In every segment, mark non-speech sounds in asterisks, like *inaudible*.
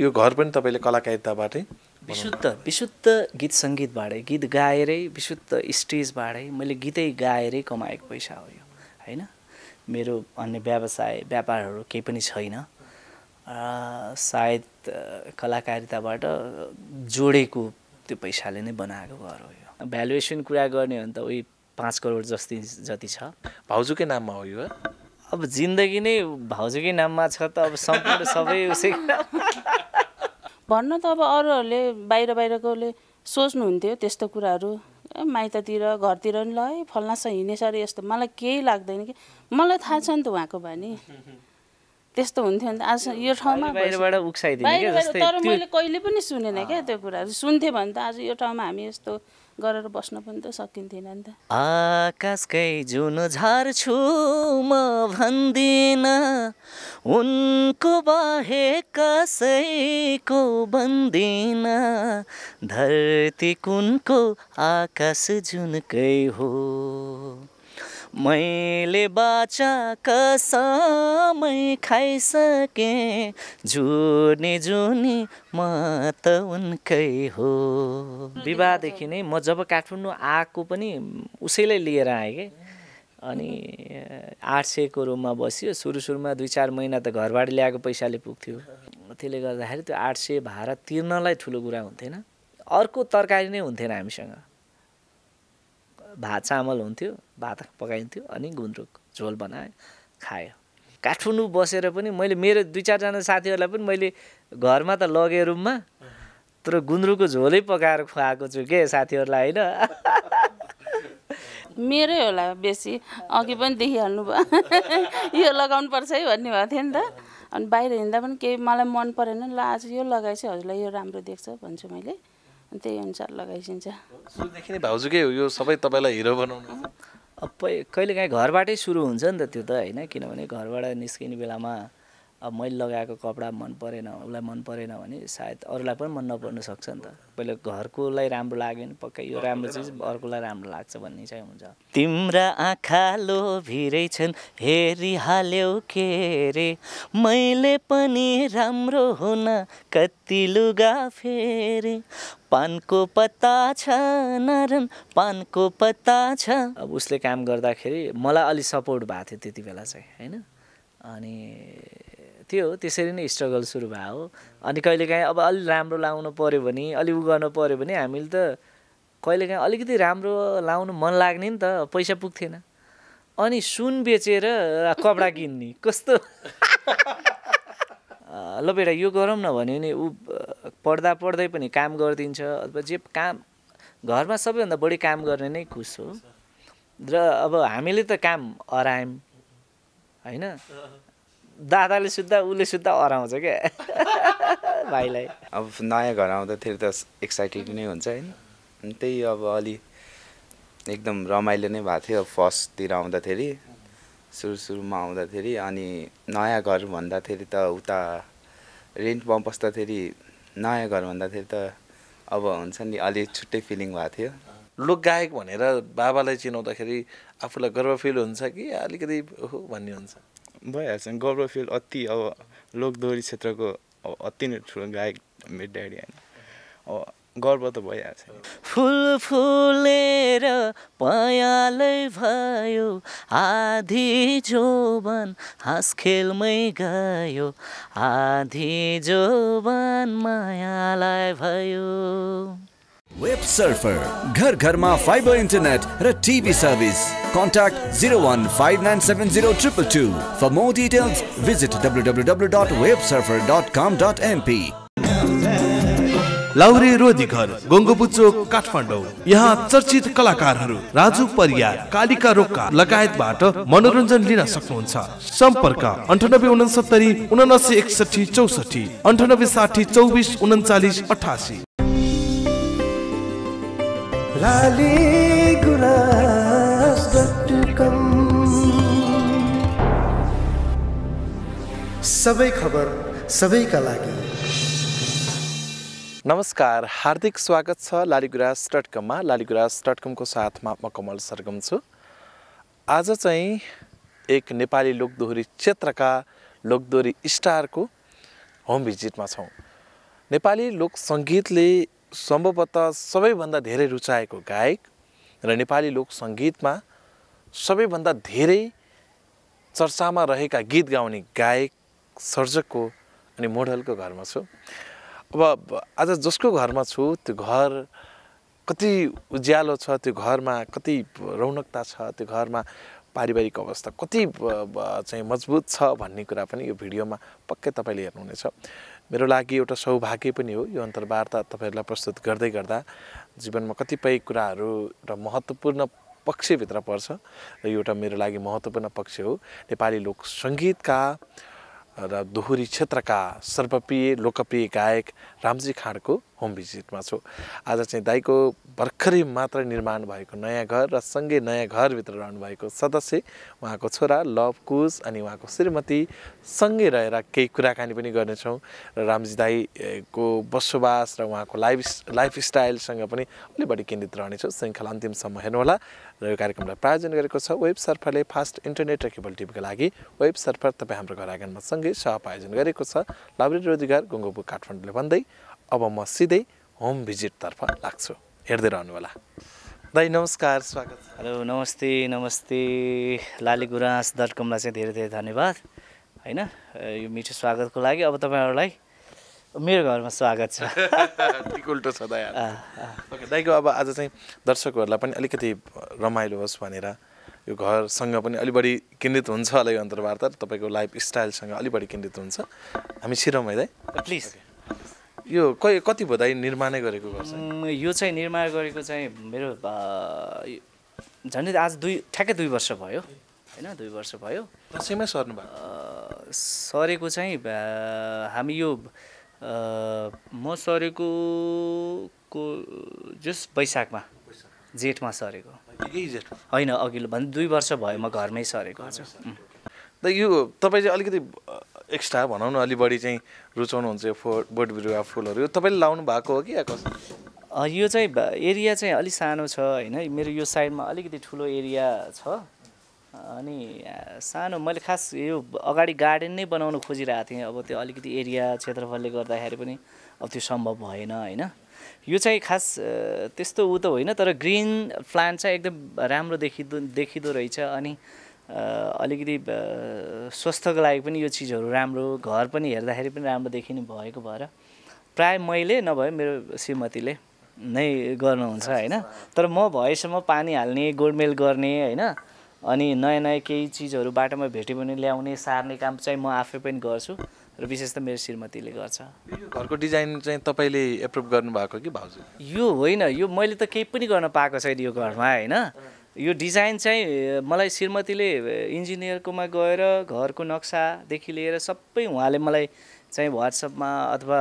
यो घर पनि तपाईँले कलाकारिताबाटै विशुद्ध विशुद्ध गीत सङ्गीतबाटै गीत गाएरै विशुद्ध स्टेजबाटै मैले गीतै गाएरै कमाएको पैसा हो यो होइन मेरो अन्य व्यवसाय व्यापारहरू केही पनि छैन सायद कलाकारिताबाट जोडेको त्यो पैसाले नै बनाएको घर हो यो भ्यालुएसन कुरा गर्ने हो भने त उही पाँच करोड जस्तै जति छ भाउजूकै नाममा हो यो अब जिन्दगी नै भाउजूकै नाममा छ त अब सम्पूर्ण सबै उसै भन्न त अब अरूहरूले बाहिर बाहिरकोले सोच्नुहुन्थ्यो त्यस्तो कुराहरू माइततिर घरतिर नि ल है छ हिँडेछ अरे यस्तो मलाई केही लाग्दैन कि मलाई थाहा छ नि त उहाँको भानी त्यस्तो हुन्थ्यो नि त आज यो ठाउँमा तर मैले कहिले पनि सुनेन क्या त्यो कुराहरू सुन्थेँ भने त आज यो ठाउँमा हामी यस्तो गरेर बस्न पनि त सकिन्थेन नि त आकाशकै जुन छु म भन्दिन उनको बाहेक कसैको भन्दिन धरती कुनको आकाश जुनकै हो मैले बाचा कसमै खाइसकेँ जुनी जुनी म त उनकै हो विवाहदेखि नै म जब काठमाडौँ आएको पनि उसैलाई लिएर आएँ कि अनि आठ सयको रुममा बस्यो सुरु सुरुमा दुई चार महिना त घरबाट ल्याएको पैसाले पुग्थ्यो त्यसले गर्दाखेरि त्यो आठ सय भाडा तिर्नलाई ठुलो कुरा हुन्थेन अर्को तरकारी नै हुन्थेन हामीसँग भात चामल हुन्थ्यो भात पकाइन्थ्यो अनि गुन्द्रुक झोल बनायो खायो काठमाडौँ बसेर पनि मैले मेरो दुई चारजना साथीहरूलाई पनि मैले घरमा त लगेँ रुममा तर गुन्द्रुकको झोलै पकाएर खुवाएको छु के साथीहरूलाई होइन मेरै होला बेसी अघि पनि देखिहाल्नु भयो यो लगाउनु पर्छ है भन्ने भएको थियो नि त अनि बाहिर हिँड्दा पनि केही मलाई मन परेन ल आज यो लगाएछ हजुरलाई यो राम्रो देख्छ भन्छु मैले त्यही अनुसार लगाइसिन्छ नै भाउजूकै हो यो सबै तपाईँलाई हिरो बनाउनु अब कहिले काहीँ घरबाटै सुरु हुन्छ नि त त्यो त होइन किनभने घरबाट निस्किने बेलामा अब मैले लगाएको कपडा मन परेन उसलाई मन परेन भने सायद अरूलाई पनि मन नपर्न सक्छ नि त पहिले घरकोलाई राम्रो लाग्यो भने पक्कै यो राम्रो चिज अर्कोलाई राम्रो लाग्छ भन्ने चाहिँ हुन्छ तिम्रा आँखा लो भिरै छन् हेरिहाल्यौ के रे मैले पनि राम्रो हुन कति लुगा फेरे पानको पत्ता छ नारन पानको पत्ता छ अब उसले काम गर्दाखेरि मलाई अलिक सपोर्ट भएको थियो त्यति बेला चाहिँ होइन अनि त्यो त्यसरी नै स्ट्रगल सुरु भयो हो अनि कहिलेकाहीँ अब अलि राम्रो लाउनु पऱ्यो भने अलि उ गर्नु पऱ्यो भने हामीले त कहिलेकाहीँ अलिकति राम्रो लाउनु मन लाग्ने नि त पैसा पुग्थेन अनि सुन बेचेर कपडा किन्ने कस्तो ल बेटा यो गरौँ न भन्यो भने ऊ पढ्दा पढ्दै पनि काम गरिदिन्छ अथवा जे काम घरमा सबैभन्दा बढी काम गर्ने नै खुस हो र अब हामीले त काम हरायौँ होइन दादाले सुत्दा उसले सुत्दा अराउँछ क्या *laughs* भाइलाई अब नयाँ घर आउँदाखेरि त एक्साइटेड नै हुन्छ होइन त्यही अब अलि एकदम रमाइलो नै भएको थियो फर्स्टतिर आउँदाखेरि सुरु सुरुमा आउँदाखेरि अनि नयाँ घर भन्दाखेरि त उता रेन्टमा बस्दाखेरि नयाँ घर भन्दाखेरि त अब हुन्छ नि अलि छुट्टै फिलिङ भएको थियो लोकगायक भनेर बाबालाई चिनाउँदाखेरि आफूलाई गर्व फिल हुन्छ कि अलिकति ओहो भन्ने हुन्छ भइहाल्छ नि गब्रो फिल अति अब लोकदोरी क्षेत्रको अब अति नै ठुलो गायक मेरो ड्याडी होइन अब गर्व त भइहाल्छ फुल फुलेर पयालै भयो आधी जोवन हाँस खेलमै गयो आधी जोवन मायालाई भयो वेब सर्फर घर घरमा फाइबर इन्टरनेट र TV service contact zero one five nine seven zero triple two for more details visit W W W dot web surfer dot com dot np लाउरे रोजी घर गङ्गोपु काठमाडौँ यहाँ चर्चित कलाकारहरू राजु परिया कालिका रोका लगायतबाट मनोरञ्जन लिन सक्नुहुन्छ सम्पर्क अन्ठानब्बे उनसत्तरी उनासी एकसठी चौसठी अन्ठानब्बे साठी चौबिस उन्चालिस अठासी सबै खबर सबैका लागि नमस्कार हार्दिक स्वागत छ लालीगुराज डट कममा लालीगुराज डट कमको साथमा म कमल सरगम छु आज चाहिँ एक नेपाली लोकदोहोरी क्षेत्रका लोकदोहोरी स्टारको होम भिजिटमा छौँ नेपाली लोक सङ्गीतले सम्भवतः सबैभन्दा धेरै रुचाएको गायक र नेपाली लोक सङ्गीतमा सबैभन्दा धेरै चर्चामा रहेका गीत गाउने गायक सर्जकको अनि मोडलको घरमा छु अब आज जसको घरमा छु त्यो घर कति उज्यालो छ त्यो घरमा कति रौनकता छ त्यो घरमा पारिवारिक अवस्था कति चाहिँ मजबुत छ भन्ने कुरा पनि यो भिडियोमा पक्कै तपाईँले हेर्नुहुनेछ मेरो लागि एउटा सौभाग्य पनि हो यो अन्तर्वार्ता तपाईँहरूलाई प्रस्तुत गर्दै गर्दा जीवनमा कतिपय कुराहरू र महत्त्वपूर्ण पक्षभित्र पर्छ र यो एउटा मेरो लागि महत्त्वपूर्ण पक्ष हो नेपाली लोक सङ्गीतका र दोहोरी क्षेत्रका सर्वप्रिय लोकप्रिय गायक रामजी खाँडको होम भिजिटमा छु आज चाहिँ दाईको भर्खरै मात्र निर्माण भएको नयाँ घर र सँगै नयाँ घरभित्र भएको सदस्य उहाँको छोरा लभ कुश अनि उहाँको श्रीमती सँगै रहेर केही कुराकानी पनि गर्नेछौँ र रामजी दाईको बसोबास र उहाँको लाइफ लाइफस्टाइलसँग पनि अलि बढी केन्द्रित रहनेछौँ श्रृङ्खला अन्तिमसम्म हेर्नुहोला र यो कार्यक्रमलाई प्रायोजन गरेको छ वेब सर्फरले फास्ट इन्टरनेट र केबल टिभीको लागि वेब सर्फर तपाईँ हाम्रो घर आँगनमा सँगै सहपायोजन गरेको छ लाभ्रेरी रोजगार गङ्गोपु काठमाडौँले भन्दै अब म सिधै होम भिजिटतर्फ लाग्छु हेर्दै होला दाई नमस्कार स्वागत हेलो नमस्ते नमस्ते लाली गुराँस डट कमलाई चाहिँ धेरै धेरै धन्यवाद होइन यो मिठो स्वागतको लागि अब तपाईँहरूलाई मेरो घरमा स्वागत छ *laughs* उल्टो छ दाई ओके दाईको अब आज चाहिँ दर्शकहरूलाई पनि अलिकति रमाइलो होस् भनेर यो घरसँग पनि अलि बढी केन्द्रित हुन्छ होला यो अन्तर्वार्ता तपाईँको लाइफ स्टाइलसँग अलि बढी केन्द्रित हुन्छ हामी छिरौँ है दाई प्लिज यो कति भोदाई निर्माणै गरेको गर्छ यो चाहिँ निर्माण गरेको चाहिँ मेरो झन्डै आज दुई ठ्याक्कै दुई वर्ष भयो होइन दुई वर्ष भयो दसैँमै सर्नु भयो सरेको चाहिँ हामी यो म सरेको को जस वैशाखमा जेठमा सरेको होइन अघिल्लो भन्दा दुई वर्ष भयो म घरमै सरेको हजुर त यो तपाईँ चाहिँ अलिकति एक्स्ट्रा भनौँ न अलि बढी चाहिँ रुचाउनुहुन्छ यो फो बोट बिरुवा फुलहरू तपाईँले लाउनु भएको हो कि या कस यो चाहिँ एरिया चाहिँ अलिक सानो छ होइन मेरो यो साइडमा अलिकति ठुलो एरिया छ अनि सानो मैले खास यो अगाडि गार्डन नै बनाउन खोजिरहेको थिएँ अब त्यो अलिकति एरिया क्षेत्रफलले गर्दाखेरि पनि अब त्यो सम्भव भएन होइन यो चाहिँ खास त्यस्तो ऊ त होइन तर ग्रिन प्लान्ट चाहिँ एकदम राम्रो देखिँदो देखिँदो रहेछ अनि अलिकति स्वस्थको लागि पनि यो चिजहरू राम्रो घर पनि हेर्दाखेरि पनि राम्रो देखिने भएको भएर प्राय मैले नभए मेरो श्रीमतीले नै गर्नुहुन्छ होइन तर म भएसम्म पानी हाल्ने गोडमेल गर्ने होइन अनि नयाँ नयाँ केही चिजहरू बाटोमा भेट्यो भने ल्याउने सार्ने काम चाहिँ म आफै पनि गर्छु र विशेष त मेरो श्रीमतीले गर्छ घरको डिजाइन चाहिँ तपाईँले एप्रुभ गर्नुभएको कि भाउजू यो होइन यो मैले त केही पनि गर्न पाएको छैन यो घरमा होइन यो डिजाइन चाहिँ मलाई श्रीमतीले इन्जिनियरकोमा गएर घरको नक्सादेखि लिएर सबै उहाँले मलाई चाहिँ वाट्सएपमा अथवा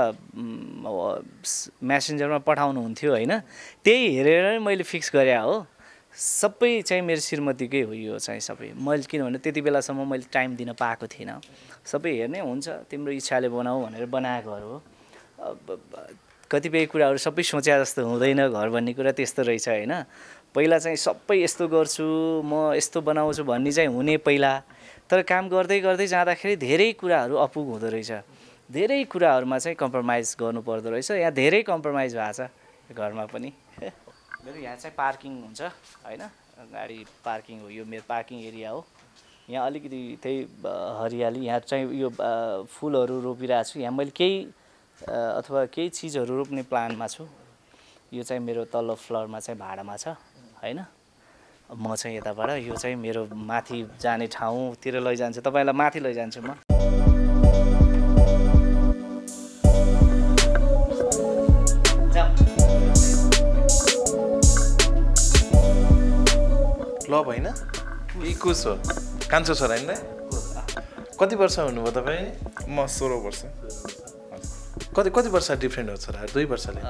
म्यासेन्जरमा पठाउनुहुन्थ्यो होइन त्यही हेरेर नै मैले फिक्स गरे हो सबै चाहिँ मेरो श्रीमतीकै हो यो चाहिँ सबै मैले किनभने त्यति बेलासम्म मैले टाइम दिन पाएको थिइनँ सबै हेर्ने हुन्छ तिम्रो इच्छाले बनाऊ भनेर बनाएकोहरू हो कतिपय कुराहरू सबै सोचे जस्तो हुँदैन घर भन्ने कुरा त्यस्तो रहेछ होइन पहिला चाहिँ सबै यस्तो गर्छु म यस्तो बनाउँछु भन्ने चाहिँ हुने पहिला तर काम गर्दै गर्दै जाँदाखेरि धेरै कुराहरू अपुग हुँदो रहेछ धेरै कुराहरूमा चाहिँ कम्प्रोमाइज गर्नुपर्दो रहेछ यहाँ धेरै कम्प्रोमाइज भएको छ घरमा पनि *laughs* मेरो यहाँ चाहिँ पार्किङ हुन्छ होइन गाडी पार्किङ हो यो मेरो पार्किङ एरिया हो यहाँ अलिकति त्यही हरियाली यहाँ चाहिँ यो फुलहरू रोपिरहेको छु यहाँ मैले केही अथवा केही चिजहरू रोप्ने प्लानमा छु यो चाहिँ मेरो तल्लो फ्लोरमा चाहिँ भाडामा छ होइन म चाहिँ यताबाट यो चाहिँ मेरो माथि जाने ठाउँतिर लैजान्छु तपाईँलाई माथि लैजान्छु म क्लब होइन कुस हो कान्छो छोरा होइन कति वर्ष हुनुभयो तपाईँ म सोह्र वर्ष कति कति वर्ष डिफ्रेन्ट हो छोरा दुई वर्षले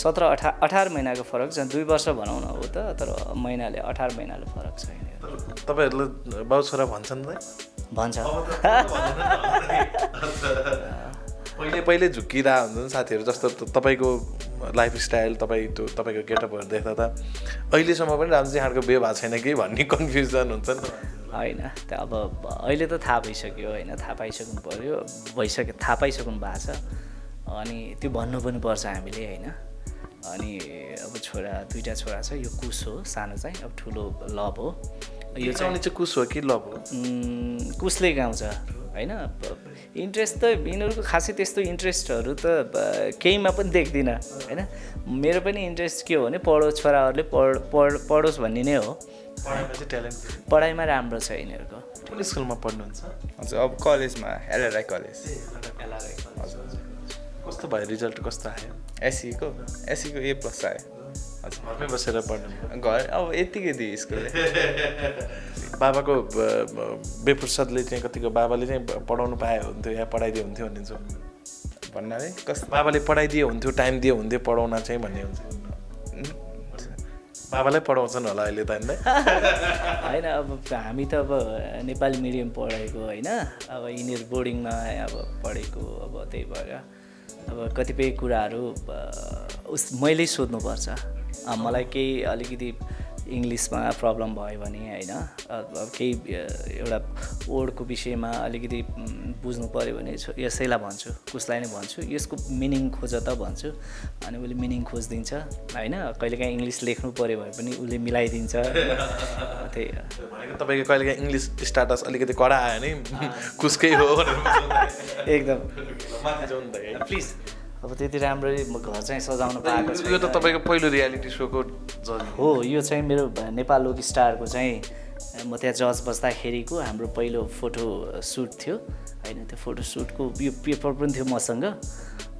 सत्र अठार अठार महिनाको फरक छ दुई वर्ष भनौँ न हो त तर महिनाले अठार महिनाले फरक छ तपाईँहरूले बाउ छोरा भन्छन् भन्छ पहिले पहिले हुन्छ नि साथीहरू जस्तो तपाईँको लाइफ स्टाइल तपाईँ त्यो तपाईँको गेटअपहरू देख्दा त अहिलेसम्म पनि रामजी हाडको बिहे भएको छैन कि भन्ने कन्फ्युजन हुन्छ नि होइन त्यो अब अहिले त थाहा भइसक्यो होइन थाहा पाइसक्नु पऱ्यो भइसक्यो थाहा पाइसक्नु भएको छ अनि त्यो भन्नु पनि पर्छ हामीले होइन अनि अब छोरा दुइटा छोरा छ यो कुस हो सानो चाहिँ अब ठुलो लभ हो यो चाहिँ कुस हो कि लभ हो कुसले गाउँछ होइन इन्ट्रेस्ट त यिनीहरूको खासै त्यस्तो इन्ट्रेस्टहरू त केहीमा पनि देख्दिनँ होइन मेरो पनि इन्ट्रेस्ट के हो भने पढोस् छोराहरूले पढ पढ पढोस् भन्ने नै हो पढाइमा ट्यालेन्ट पढाइमा राम्रो छ यिनीहरूको कुन स्कुलमा पढ्नुहुन्छ हजुर अब कलेजमा एलआरआई कलेज एलआरआई कस्तो भयो रिजल्ट कस्तो आयो एससीको एससीको ए प्लस आयो घरमै बसेर पढ्नु घर अब यतिकै दिएँ स्कुलले बाबाको बेफुर्सदले चाहिँ कतिको बाबाले चाहिँ पढाउनु पाए हुन्थ्यो या पढाइदियो हुन्थ्यो भनिन्छ भन्नाले कस बाबाले पढाइदियो हुन्थ्यो टाइम दियो हुन्थ्यो पढाउन चाहिँ भन्ने हुन्छ बाबालाई पढाउँछन् होला अहिले त *laughs* होइन अब हामी त अब नेपाली मिडियम पढेको होइन अब यिनीहरू बोर्डिङमा अब पढेको अब त्यही भएर अब कतिपय कुराहरू उस मैले सोध्नुपर्छ मलाई केही अलिकति इङ्ग्लिसमा प्रब्लम भयो भने होइन केही एउटा वर्डको विषयमा अलिकति बुझ्नु पऱ्यो भने यसैलाई भन्छु कसलाई नै भन्छु यसको मिनिङ खोज त भन्छु अनि उसले मिनिङ खोजिदिन्छ होइन कहिलेकाहीँ इङ्ग्लिस लेख्नु पऱ्यो भए पनि उसले मिलाइदिन्छ *laughs* त्यही भनेको तपाईँको कहिलेकाहीँ इङ्ग्लिस स्टाटस अलिकति कडा आयो नि *laughs* कुसकै हो *laughs* एकदम प्लिज अब त्यति राम्ररी घर चाहिँ सजाउनु पाएको छ यो त तपाईँको पहिलो रियालिटी सोको हो यो चाहिँ मेरो नेपाल लोक स्टारको चाहिँ म त्यहाँ जज बस्दाखेरिको हाम्रो पहिलो फोटो सुट थियो होइन त्यो फोटो सुटको यो पेपर पनि थियो मसँग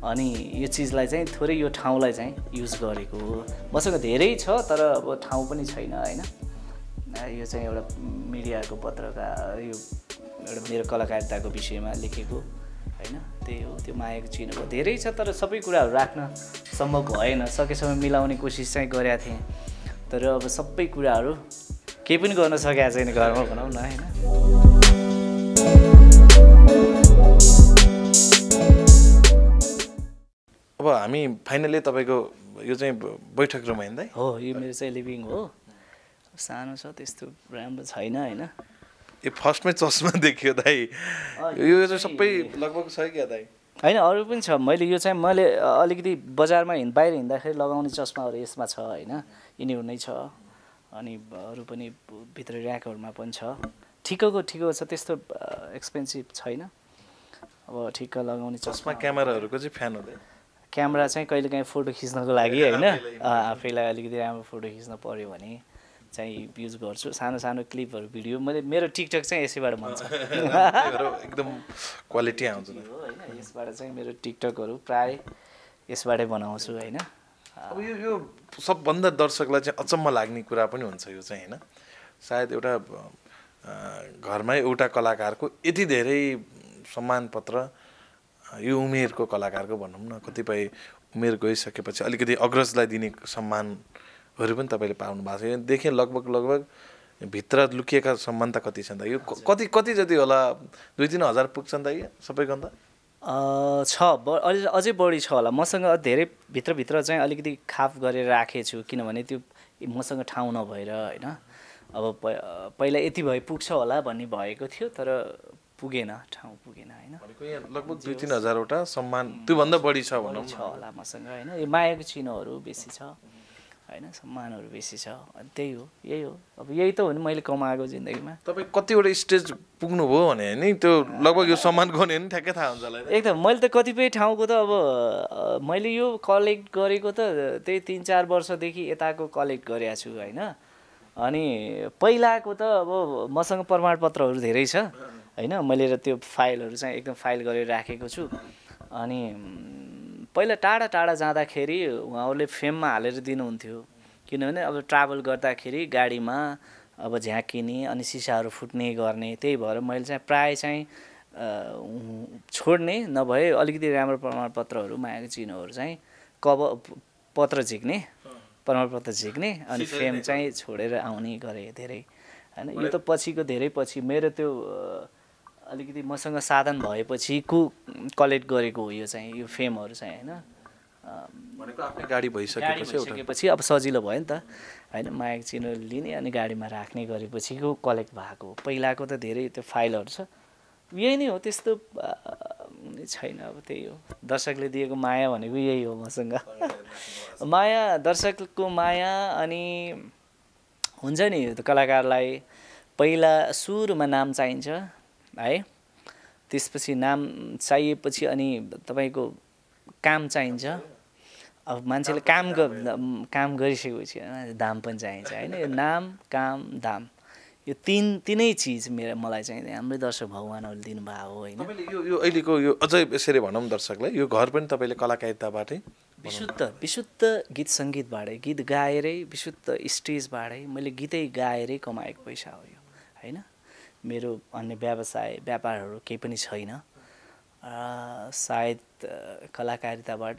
अनि यो चिजलाई चाहिँ थोरै यो ठाउँलाई चाहिँ युज गरेको हो मसँग धेरै छ तर अब ठाउँ पनि छैन होइन यो चाहिँ एउटा मिडियाको पत्रकार यो एउटा मेरो कलाकारिताको विषयमा लेखेको होइन त्यही हो त्यो मायाको चिनो हो धेरै छ तर सबै कुराहरू राख्न सम्भव भएन सकेसम्म मिलाउने कोसिस चाहिँ गरेका थिएँ तर अब सबै कुराहरू केही पनि गर्न सकेका छैन घरमा भनौँ न होइन अब हामी फाइनल्ली तपाईँको यो चाहिँ बैठक रुम होइन हो यो मेरो चाहिँ लिभिङ हो सानो छ त्यस्तो राम्रो छैन होइन ए फर्स्टमै चस्मा *laughs* देखियो दाइ यो चाहिँ सबै लगभग छ क्या दाइ होइन अरू पनि छ मैले यो चाहिँ मैले अलिकति बजारमा हिँड बाहिर हिँड्दाखेरि लगाउने चस्माहरू यसमा छ होइन यिनीहरू नै छ अनि अरू पनि भित्र ऱ्याकहरूमा पनि छ ठिकको ठिकको छ त्यस्तो एक्सपेन्सिभ छैन अब ठिक्क लगाउने चस्मा क्यामेराहरूको चाहिँ फ्यान हुँदैन क्यामेरा चाहिँ कहिलेकाहीँ फोटो खिच्नको लागि *laughs* होइन आफैलाई अलिकति राम्रो फोटो खिच्न पऱ्यो भने चाहिँ युज गर्छु सानो सानो क्लिपहरू भिडियो मैले मेरो टिकटक चाहिँ यसैबाट भन्छ *laughs* एकदम क्वालिटी आउँछ होइन यसबाट चाहिँ मेरो टिकटकहरू प्राय यसबाटै बनाउँछु होइन अब यो यो सबभन्दा दर्शकलाई चाहिँ अचम्म लाग्ने कुरा पनि हुन्छ यो चाहिँ होइन सायद एउटा घरमै एउटा कलाकारको यति धेरै सम्मान पत्र यो उमेरको कलाकारको भनौँ न कतिपय उमेर गइसकेपछि अलिकति अग्रजलाई दिने सम्मान हरू पनि तपाईँले पाउनु भएको छ देखेँ लगभग लगभग भित्र लुकिएका सम्बन्ध कति छन् त यो कति कति जति होला दुई तिन हजार पुग्छन् त यो सबैभन्दा छ अलि अझै बढी छ होला मसँग धेरै भित्रभित्र चाहिँ अलिकति खाप गरेर राखेको छु किनभने त्यो मसँग ठाउँ नभएर होइन अब पहिला यति भए पुग्छ होला भन्ने भएको थियो तर पुगेन ठाउँ पुगेन होइन लगभग दुई तिन हजारवटा सम्मान त्योभन्दा बढी छ भनौँ छ होला मसँग होइन यो मायाको चिनोहरू बेसी छ होइन सम्मानहरू बेसी छ त्यही हो यही हो अब यही त हो नि मैले कमाएको जिन्दगीमा तपाईँ कतिवटा स्टेज पुग्नुभयो भने नि त्यो लगभग यो सम्मान गर्ने नि ठ्याक्कै थाहा हुन्छ होला एकदम मैले त कतिपय ठाउँको त अब मैले यो कलेक्ट गरेको त त्यही तिन चार वर्षदेखि यताको कलेक्ट गरेको छु होइन अनि पहिलाको त अब मसँग प्रमाणपत्रहरू धेरै छ होइन मैले त्यो फाइलहरू चाहिँ एकदम फाइल गरेर राखेको छु अनि पहिला टाढा टाढा जाँदाखेरि उहाँहरूले फेममा हालेर दिनुहुन्थ्यो किनभने अब ट्राभल गर्दाखेरि गाडीमा अब झ्याकिने अनि सिसाहरू फुट्ने गर्ने त्यही भएर मैले चाहिँ प्रायः चाहिँ छोड्ने नभए अलिकति राम्रो प्रमाणपत्रहरू म्यागजिनहरू चाहिँ कभ पत्र झिक्ने प्रमाणपत्र झिक्ने अनि फ्रेम चाहिँ छोडेर आउने गरेँ धेरै होइन यो त पछिको धेरै पछि मेरो त्यो अलिकति मसँग साधन भएपछि को कलेक्ट गरेको हो यो चाहिँ यो फेमहरू चाहिँ होइन भनेको आफ्नै गाडी भइसकेपछि अब सजिलो भयो नि त होइन माया चिनो लिने अनि गाडीमा राख्ने गरेपछिको कलेक्ट भएको हो पहिलाको त धेरै त्यो फाइलहरू छ यही नै हो त्यस्तो छैन अब त्यही हो दर्शकले दिएको माया भनेको यही हो मसँग *laughs* माया दर्शकको माया अनि हुन्छ नि कलाकारलाई पहिला सुरुमा नाम चाहिन्छ है त्यसपछि नाम चाहिएपछि अनि तपाईँको काम चाहिन्छ अब मान्छेले काम काम गरिसकेपछि दाम पनि चाहिन्छ होइन यो नाम काम दाम यो तिन तिनै चिज मेरो मलाई चाहिँ हाम्रै दर्शक भगवान्हरूले दिनुभएको हो होइन यो यो अहिलेको यो अझै यसरी भनौँ दर्शकलाई यो घर पनि तपाईँले कलाकारिताबाटै विशुद्ध विशुद्ध गीत सङ्गीतबाटै गीत गाएरै विशुद्ध स्टेजबाटै मैले गीतै गाएरै कमाएको पैसा हो यो होइन मेरो अन्य व्यवसाय व्यापारहरू केही पनि छैन सायद कलाकारिताबाट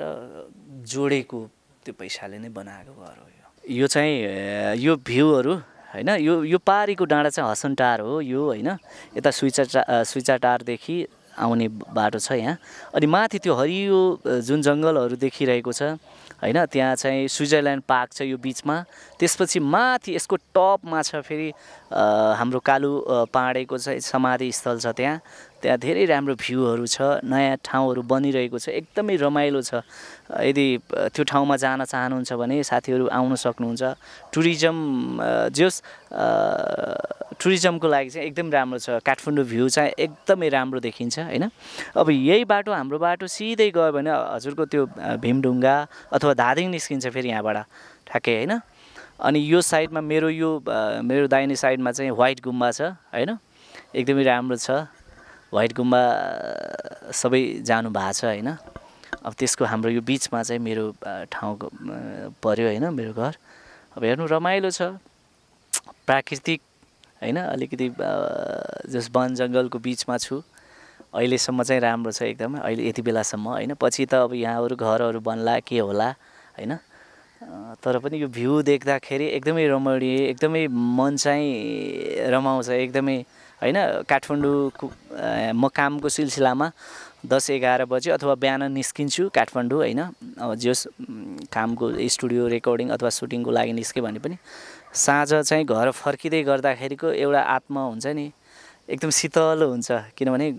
जोडेको त्यो पैसाले नै बनाएको घर हो यो यो चाहिँ यो भ्यूहरू होइन यो यो पारीको डाँडा चाहिँ हसनटार हो यो होइन यता सुइचा टारदेखि आउने बाटो छ यहाँ अनि माथि त्यो हरियो जुन जङ्गलहरू देखिरहेको छ होइन त्यहाँ चाहिँ स्विजरल्यान्ड पार्क छ यो बिचमा त्यसपछि माथि यसको टपमा छ फेरि हाम्रो कालु पाँडेको चाहिँ समाधि स्थल छ त्यहाँ त्यहाँ धेरै राम्रो भ्यूहरू छ नयाँ ठाउँहरू बनिरहेको छ एकदमै रमाइलो छ यदि त्यो ठाउँमा जान चाहनुहुन्छ भने साथीहरू आउन सक्नुहुन्छ टुरिज्म जोस् टुरिज्मको लागि चाहिँ एकदम राम्रो छ काठमाडौँ भ्यू चाहिँ एकदमै राम्रो देखिन्छ होइन अब यही बाटो हाम्रो बाटो सिधै गयो भने हजुरको त्यो भीमढुङ्गा अथवा धादिङ निस्किन्छ फेरि यहाँबाट ठ्याक्कै होइन अनि यो साइडमा मेरो यो मेरो दाहिने साइडमा चाहिँ वाइट गुम्बा छ होइन एकदमै राम्रो छ व्हाइट गुम्बा सबै जानु भएको छ होइन अब त्यसको हाम्रो यो बिचमा चाहिँ मेरो ठाउँ पऱ्यो होइन मेरो घर अब हेर्नु रमाइलो छ प्राकृतिक होइन अलिकति जस वन जङ्गलको बिचमा छु अहिलेसम्म चाहिँ राम्रो छ एकदमै अहिले यति बेलासम्म होइन पछि त अब यहाँहरू घरहरू बन्ला के होला होइन तर पनि यो भ्यू देख्दाखेरि एकदमै रमणीय एकदमै मन चाहिँ रमाउँछ एकदमै होइन काठमाडौँको म कामको सिलसिलामा दस एघार बजी अथवा बिहान निस्किन्छु काठमाडौँ होइन अब जस कामको स्टुडियो रेकर्डिङ अथवा सुटिङको लागि निस्क्यो भने पनि साँझ चाहिँ घर फर्किँदै गर्दाखेरिको एउटा आत्मा हुन्छ नि एकदम शीतल हुन्छ किनभने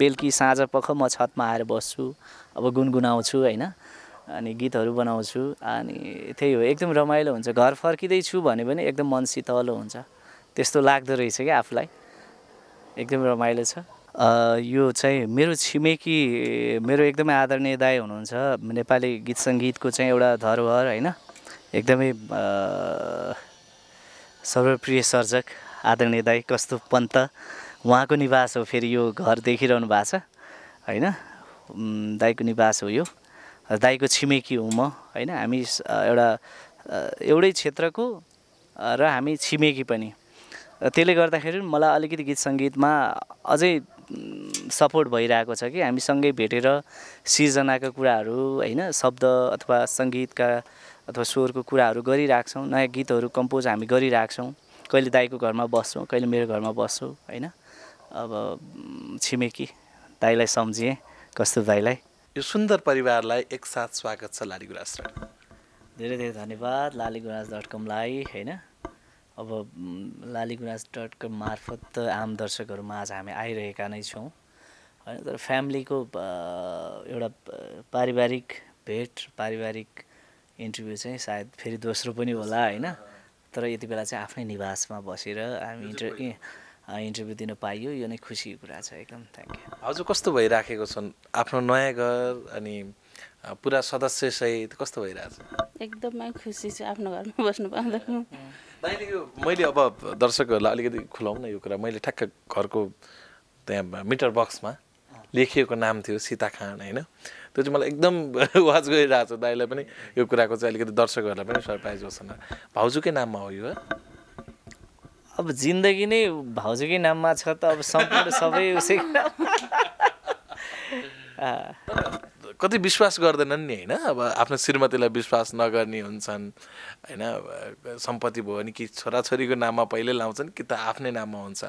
बेलुकी साँझ पख म छतमा आएर बस्छु अब गुनगुनाउँछु होइन अनि गीतहरू बनाउँछु अनि त्यही हो एकदम रमाइलो हुन्छ घर फर्किँदैछु भने पनि एकदम मन शीतलो हुन्छ त्यस्तो लाग्दो रहेछ क्या आफूलाई एकदमै रमाइलो छ यो चाहिँ मेरो छिमेकी मेरो एकदमै आदरणीय दाई हुनुहुन्छ नेपाली गीत सङ्गीतको चाहिँ एउटा धरोहर होइन एकदमै सर्वप्रिय सर्जक आदरणीय दाई कस्तो पन्त उहाँको निवास हो फेरि यो घर देखिरहनु भएको छ होइन दाईको निवास हो यो दाईको छिमेकी हुँ म होइन हामी एउटा एउटै क्षेत्रको र हामी छिमेकी पनि त्यसले गर्दाखेरि मलाई अलिकति गीत सङ्गीतमा अझै सपोर्ट भइरहेको छ कि हामी सँगै भेटेर सिर्जनाको कुराहरू होइन शब्द अथवा सङ्गीतका अथवा स्वरको कुराहरू गरिरहेको छौँ नयाँ गीतहरू कम्पोज हामी गरिरहेको छौँ कहिले दाईको घरमा बस्छौँ कहिले मेरो घरमा बस्छौँ होइन अब छिमेकी दाईलाई सम्झिएँ कस्तो दाईलाई यो सुन्दर परिवारलाई एकसाथ स्वागत छ लाली गुराज धेरै धेरै धन्यवाद लाली गुराज डट कमलाई होइन अब लाली गुराँस डट कम मार्फत आम दर्शकहरूमा आज हामी आइरहेका नै छौँ होइन तर फ्यामिलीको एउटा पारिवारिक भेट पारिवारिक इन्टरभ्यू चाहिँ सायद फेरि दोस्रो पनि होला होइन तर यति बेला चाहिँ आफ्नै निवासमा बसेर हामी इन्टर इन्टरभ्यू दिन पाइयो यो नै खुसीको कुरा छ एकदम थ्याङ्क यू हजुर कस्तो भइराखेको छन् आफ्नो नयाँ घर अनि पुरा सदस्यसहित कस्तो भइरहेको छ एकदमै खुसी छ आफ्नो घरमा बस्नु पाउँदा यो मैले अब दर्शकहरूलाई अलिकति खुलाउँ न यो कुरा मैले ठ्याक्क घरको त्यहाँ मिटर बक्समा लेखिएको नाम थियो सीता खान होइन त्यो चाहिँ मलाई एकदम *laughs* वाच गरिरहेको छ दाइलाई पनि यो कुराको चाहिँ अलिकति दर्शकहरूलाई पनि सरप्राइज होस् न भाउजूकै नाममा हो यो अब जिन्दगी नै भाउजूकै नाममा छ त अब सम्पूर्ण सबै उसै *laughs* *laughs* कति विश्वास गर्दैनन् नि होइन अब आफ्नो श्रीमतीलाई विश्वास नगर्ने हुन्छन् होइन सम्पत्ति भयो भने कि छोराछोरीको नाममा पहिले लाउँछन् कि त आफ्नै नाममा हुन्छ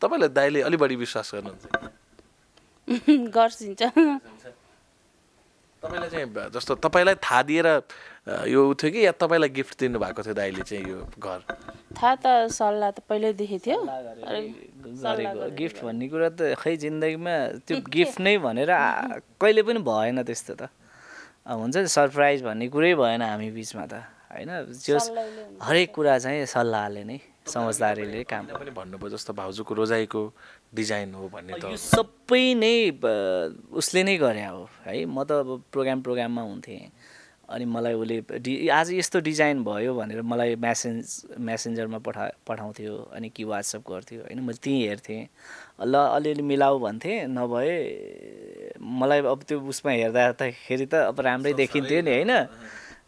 तपाईँलाई दाइले अलि बढी विश्वास गर्नुहुन्छ *laughs* गर्छ तपाईँलाई चाहिँ जस्तो तपाईँलाई थाहा दिएर यो थियो कि या तपाईँलाई गिफ्ट दिनुभएको थियो दाइले चाहिँ यो घर थाहा त सल्लाह त पहिल्यैदेखि थियो गिफ्ट भन्ने कुरा त खै जिन्दगीमा त्यो *laughs* गिफ्ट नै भनेर कहिले पनि भएन त्यस्तो त हुन्छ नि सरप्राइज भन्ने कुरै भएन हामी बिचमा त होइन जो हरेक कुरा चाहिँ सल्लाहले नै समझदारीले काम पनि भन्नुभयो जस्तो भाउजूको रोजाइको डिजाइन हो भन्ने त सबै नै उसले नै गरे हो है म त अब प्रोग्राम प्रोग्राममा हुन्थेँ अनि मलाई उसले डि आज यस्तो डिजाइन भयो भनेर मलाई म्यासेन्ज म्यासेन्जरमा पठा पठाउँथ्यो अनि कि वाट्सएप गर्थ्यो होइन मैले त्यहीँ हेर्थेँ ल अलिअलि मिलाऊ भन्थेँ नभए मलाई अब त्यो उसमा हेर्दाखेरि त अब राम्रै देखिन्थ्यो नि होइन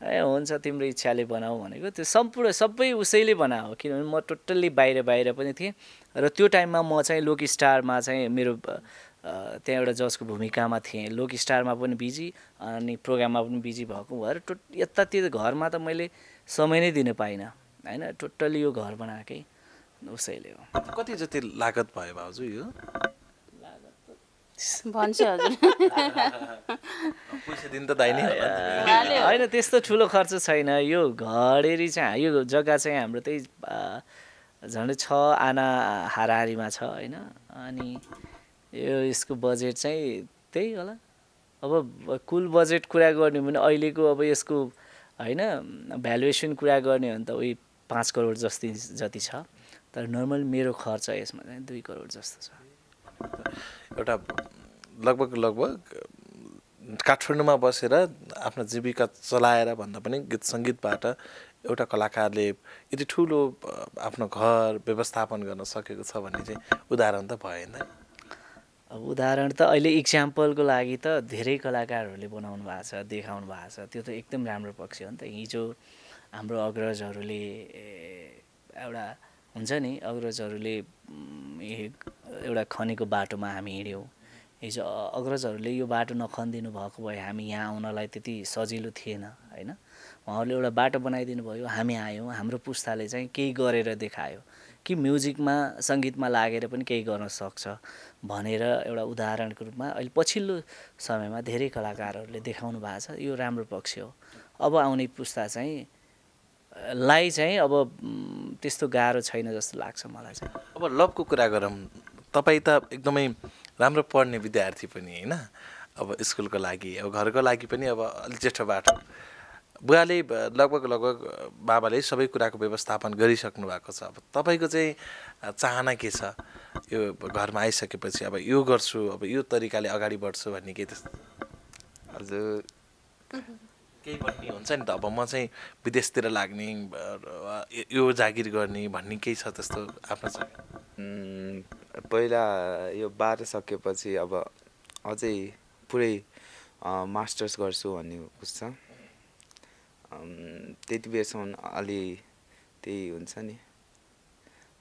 ए हुन्छ तिम्रो इच्छाले बनाऊ भनेको त्यो सम्पूर्ण सबै उसैले बनाऊ किनभने म टोटल्ली बाहिर बाहिर पनि थिएँ र त्यो टाइममा म चाहिँ लोक स्टारमा चाहिँ मेरो त्यहाँ एउटा जजको भूमिकामा थिएँ लोक स्टारमा पनि बिजी अनि प्रोग्राममा पनि बिजी भएको भएर टो यतातिर घरमा त मैले समय नै दिन पाइनँ होइन टोटल्ली यो घर बनाएकै उसैले हो कति जति लागत भयो भाउजू यो होइन त्यस्तो ठुलो खर्च छैन यो घडेरी चाहिँ यो जग्गा चाहिँ हाम्रो त्यही झन्डै छ आना हाराहारीमा छ होइन अनि यो यसको बजेट चाहिँ त्यही होला अब कुल बजेट कुरा गर्ने भने अहिलेको अब यसको होइन भ्यालुएसन कुरा गर्ने हो भने त उही पाँच करोड जस्तै जति छ तर नर्मल मेरो खर्च यसमा चाहिँ दुई करोड जस्तो छ एउटा लगभग लगभग काठमाडौँमा बसेर आफ्नो जीविका चलाएर भन्दा पनि गीत सङ्गीतबाट एउटा कलाकारले यति ठुलो आफ्नो घर व्यवस्थापन गर्न सकेको छ भने चाहिँ उदाहरण त भएन अब उदाहरण त अहिले इक्जाम्पलको लागि त धेरै कलाकारहरूले बनाउनु भएको छ देखाउनु भएको छ त्यो त एकदम राम्रो पक्ष हो नि त हिजो हाम्रो अग्रजहरूले एउटा हुन्छ नि अग्रजहरूले एउटा खनेको बाटोमा हामी हिँड्यौँ हिजो अग्रजहरूले यो बाटो नखनिदिनु भएको भए हामी यहाँ आउनलाई त्यति सजिलो थिएन होइन उहाँहरूले एउटा बाटो बनाइदिनु भयो हामी आयौँ हाम्रो पुस्ताले चाहिँ केही गरेर देखायो कि म्युजिकमा सङ्गीतमा लागेर पनि केही गर्न सक्छ भनेर एउटा उदाहरणको रूपमा अहिले पछिल्लो समयमा धेरै कलाकारहरूले देखाउनु भएको छ यो राम्रो पक्ष हो अब आउने पुस्ता चाहिँ लाई चाहिँ अब त्यस्तो गाह्रो छैन जस्तो लाग्छ मलाई चाहिँ अब लभको कुरा गरौँ तपाईँ त एकदमै राम्रो पढ्ने विद्यार्थी पनि होइन अब स्कुलको लागि अब घरको लागि पनि अब अलिक जेठो बाटो बुवाले लगभग लगभग बाबाले सबै कुराको व्यवस्थापन गरिसक्नु भएको छ अब तपाईँको चाहिँ चाहना के छ यो घरमा आइसकेपछि अब यो गर्छु अब यो तरिकाले अगाडि बढ्छु भन्ने के त्यस्तो हजुर *laughs* केही भन्ने हुन्छ नि त अब म चाहिँ विदेशतिर लाग्ने यो जागिर गर्ने भन्ने केही छ त्यस्तो आफ्नो पहिला यो बाह्र सकेपछि अब अझै पुरै मास्टर्स गर्छु भन्ने बुझ्छ त्यति बेरसम्म अलि त्यही हुन्छ नि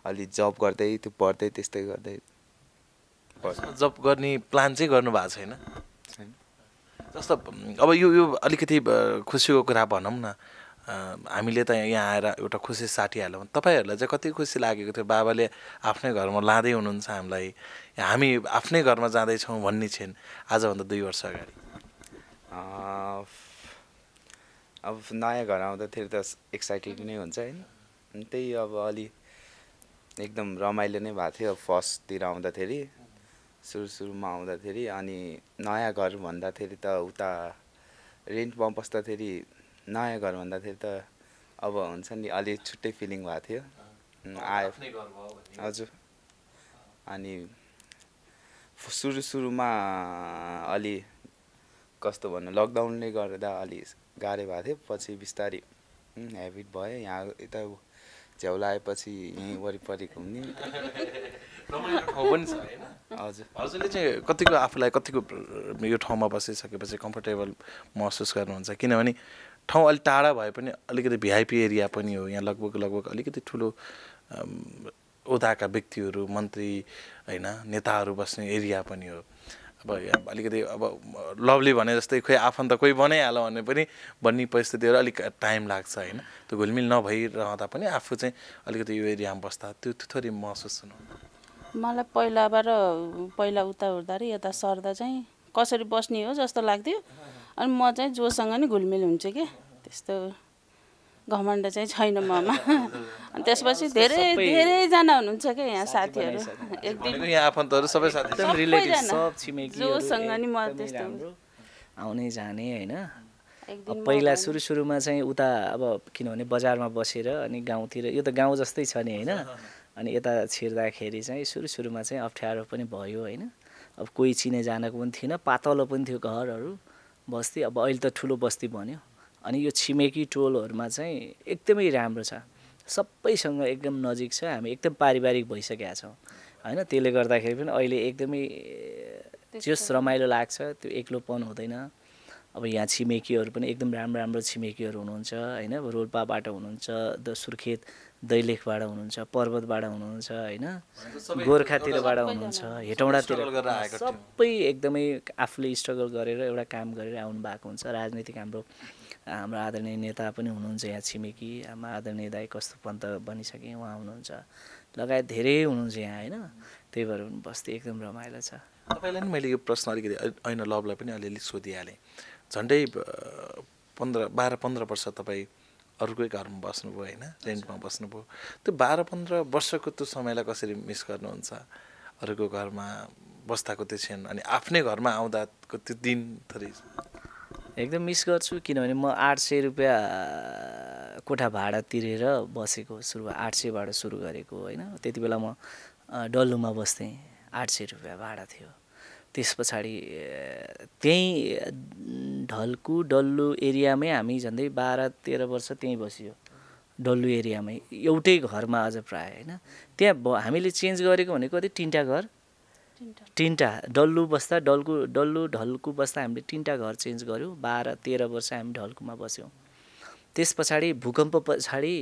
अलि जब गर्दै त्यो पढ्दै त्यस्तै गर्दै जब गर्ने प्लान चाहिँ गर्नु भएको छैन जस्तो अब यो यो अलिकति खुसीको कुरा भनौँ न हामीले त यहाँ आएर एउटा खुसी साटिहाल्यौँ भने तपाईँहरूलाई चाहिँ कति खुसी लागेको थियो बाबाले आफ्नै घरमा लाँदै हुनुहुन्छ हामीलाई हामी आफ्नै घरमा जाँदैछौँ भन्ने छिन् आजभन्दा दुई वर्ष अगाडि अब नयाँ घर आउँदाखेरि त एक्साइटेड नै हुन्छ होइन त्यही अब अलि एकदम रमाइलो नै भएको थियो फर्स्टतिर आउँदाखेरि सुरु सुरुमा आउँदाखेरि अनि नयाँ घर भन्दाखेरि त उता रेन्टमा बस्दाखेरि नयाँ घर भन्दाखेरि त अब हुन्छ नि अलि छुट्टै फिलिङ भएको थियो आयो हजुर अनि सुरु सुरुमा अलि कस्तो भन्नु लकडाउनले गर्दा अलि गाह्रो भएको थियो पछि बिस्तारी हेबिट भयो यहाँ यता झ्याउला आएपछि यहीँ वरिपरि घुम्ने *laughs* रमाइलो ठाउँ हजुर हजुरले चाहिँ कतिको आफूलाई कतिको यो ठाउँमा बसिसकेपछि कम्फर्टेबल महसुस गर्नुहुन्छ किनभने ठाउँ अलिक टाढा भए पनि अलिकति भिआइपी एरिया पनि हो यहाँ लगभग लगभग अलिकति ठुलो ओदाका व्यक्तिहरू मन्त्री होइन नेताहरू बस्ने एरिया पनि हो अब अलिकति अब लभली भने जस्तै खोइ आफन्त कोही बनाइहाल भने पनि भन्ने परिस्थितिहरू अलिक टाइम लाग्छ होइन त्यो घुलमिल नभइरहँदा पनि आफू चाहिँ अलिकति यो एरियामा बस्दा त्यो थोरै महसुस हुनु मलाई पहिलाबाट पहिला उता हुँदाखेरि यता सर्दा चाहिँ कसरी बस्ने हो जस्तो लाग्थ्यो अनि म चाहिँ जोसँग नि घुलमिल हुन्छु कि त्यस्तो घमण्ड चाहिँ छैन ममा अनि त्यसपछि धेरै धेरैजना हुनुहुन्छ क्या यहाँ साथीहरू एक दिन आफन्तहरू सबै जोसँग नि म त्यस्तो आउने जाने होइन पहिला सुरु सुरुमा चाहिँ उता अब किनभने बजारमा बसेर अनि गाउँतिर यो त गाउँ जस्तै छ नि होइन अनि यता छिर्दाखेरि चाहिँ सुरु सुरुमा चाहिँ अप्ठ्यारो पनि भयो होइन अब कोही चिने जानको पनि थिएन पातलो पनि थियो घरहरू बस्ती अब अहिले त ठुलो बस्ती बन्यो अनि यो छिमेकी टोलहरूमा चाहिँ एकदमै राम्रो छ सबैसँग एकदम नजिक छ हामी एकदम पारिवारिक भइसकेका छौँ होइन त्यसले गर्दाखेरि पनि अहिले एकदमै जस रमाइलो लाग्छ त्यो एक्लोपन हुँदैन अब यहाँ छिमेकीहरू पनि एकदम राम्रो राम्रो छिमेकीहरू हुनुहुन्छ होइन रोल्पाबाट हुनुहुन्छ द सुर्खेत दैलेखबाट हुनुहुन्छ पर्वतबाट हुनुहुन्छ होइन गोर्खातिरबाट हुनुहुन्छ हेटौँडातिर सबै एकदमै आफूले स्ट्रगल गरेर एउटा काम गरेर आउनु भएको हुन्छ राजनीतिक हाम्रो हाम्रो आदरणीय नेता पनि हुनुहुन्छ यहाँ छिमेकी हाम्रो आदरणीय दाई कस्तो पन्त बनिसके उहाँ हुनुहुन्छ लगायत धेरै हुनुहुन्छ यहाँ होइन त्यही भएर बस्ती एकदम रमाइलो छ तपाईँलाई पनि मैले यो प्रश्न अलिकति ऐन लभलाई पनि अलिअलि सोधिहालेँ झन्डै पन्ध्र बाह्र पन्ध्र वर्ष तपाईँ अरूकै घरमा बस्नुभयो होइन रेन्टमा बस्नुभयो त्यो बाह्र पन्ध्र वर्षको त्यो समयलाई कसरी मिस गर्नुहुन्छ अरूको घरमा बस्दाको त्यो क्षण अनि आफ्नै घरमा आउँदाको त्यो दिन थोरै एकदम मिस गर्छु किनभने म आठ सय रुपियाँ कोठा भाडा तिरेर बसेको सुरु आठ सयबाट सुरु गरेको होइन त्यति बेला म डल्लुमा बस्थेँ आठ सय रुपियाँ भाडा थियो त्यस पछाडि त्यहीँ ढल्कु डल्लु एरियामै हामी झन्डै बाह्र तेह्र वर्ष त्यहीँ बसियो डल्लु एरियामै एउटै घरमा अझ प्राय होइन त्यहाँ ब हामीले चेन्ज गरेको भनेको कति तिनवटा घर तिनवटा डल्लु बस्दा डल्कु डल्लु ढल्कु बस्दा हामीले तिनवटा घर चेन्ज गऱ्यौँ बाह्र तेह्र वर्ष हामी ढल्कुमा बस्यौँ त्यस पछाडि भूकम्प पछाडि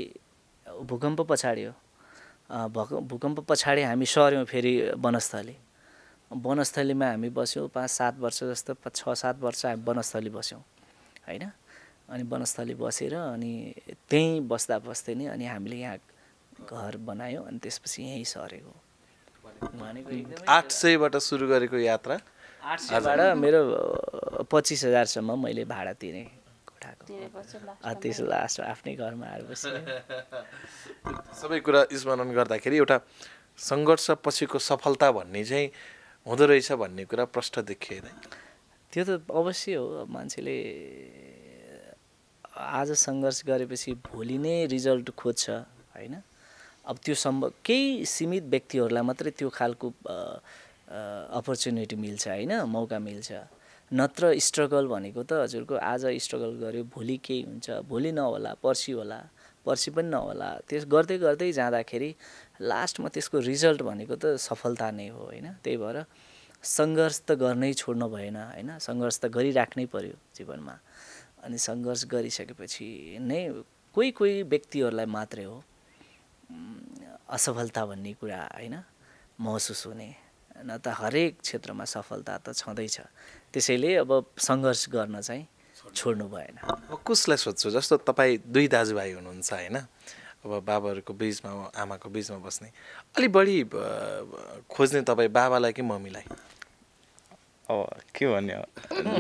भूकम्प पछाडि हो भूकम्प पछाडि हामी सर्यौँ फेरि वनस्थली वनस्थलीमा हामी बस्यौँ पाँच सात वर्ष जस्तो छ सात वर्ष हामी वनस्थली बस्यौँ होइन अनि वनस्थली बसेर अनि त्यहीँ बस्दा बस्दै नै अनि हामीले यहाँ घर बनायौँ अनि त्यसपछि यहीँ सरेको आठ सयबाट सुरु गरेको यात्रा आठ सयबाट मेरो पच्चिस हजारसम्म मैले भाडा तिरेँ कोठाको त्यसो लास्ट आफ्नै घरमा आएर सबै कुरा स्मरण गर्दाखेरि एउटा सङ्घर्ष पछिको सफलता भन्ने चाहिँ हुँदो रहेछ भन्ने कुरा प्रष्ट देखिएन त्यो त अवश्य हो मान्छेले आज सङ्घर्ष गरेपछि भोलि नै रिजल्ट खोज्छ होइन अब त्यो सम्भव केही सीमित व्यक्तिहरूलाई मात्रै त्यो खालको अपर्च्युनिटी मिल्छ होइन मौका मिल्छ नत्र स्ट्रगल भनेको त हजुरको आज स्ट्रगल गर्यो भोलि केही हुन्छ भोलि नहोला पर्सि होला पर्सि पनि नहोला त्यस गर्दै गर्दै जाँदाखेरि लास्टमा त्यसको रिजल्ट भनेको त सफलता नै हो होइन त्यही भएर सङ्घर्ष त गर्नै छोड्नु भएन होइन सङ्घर्ष त गरिराख्नै पर्यो जीवनमा अनि सङ्घर्ष गरिसकेपछि नै कोही कोही व्यक्तिहरूलाई मात्रै हो असफलता भन्ने कुरा होइन महसुस हुने न त हरेक क्षेत्रमा सफलता त छँदैछ त्यसैले अब सङ्घर्ष गर्न चाहिँ छोड्नु भएन कसलाई सोध्छु जस्तो तपाईँ दुई दाजुभाइ हुनुहुन्छ होइन अब बाबाहरूको बिचमा आमाको बिचमा बस्ने अलि बढी खोज्ने तपाईँ बाबालाई कि मम्मीलाई अब के भन्ने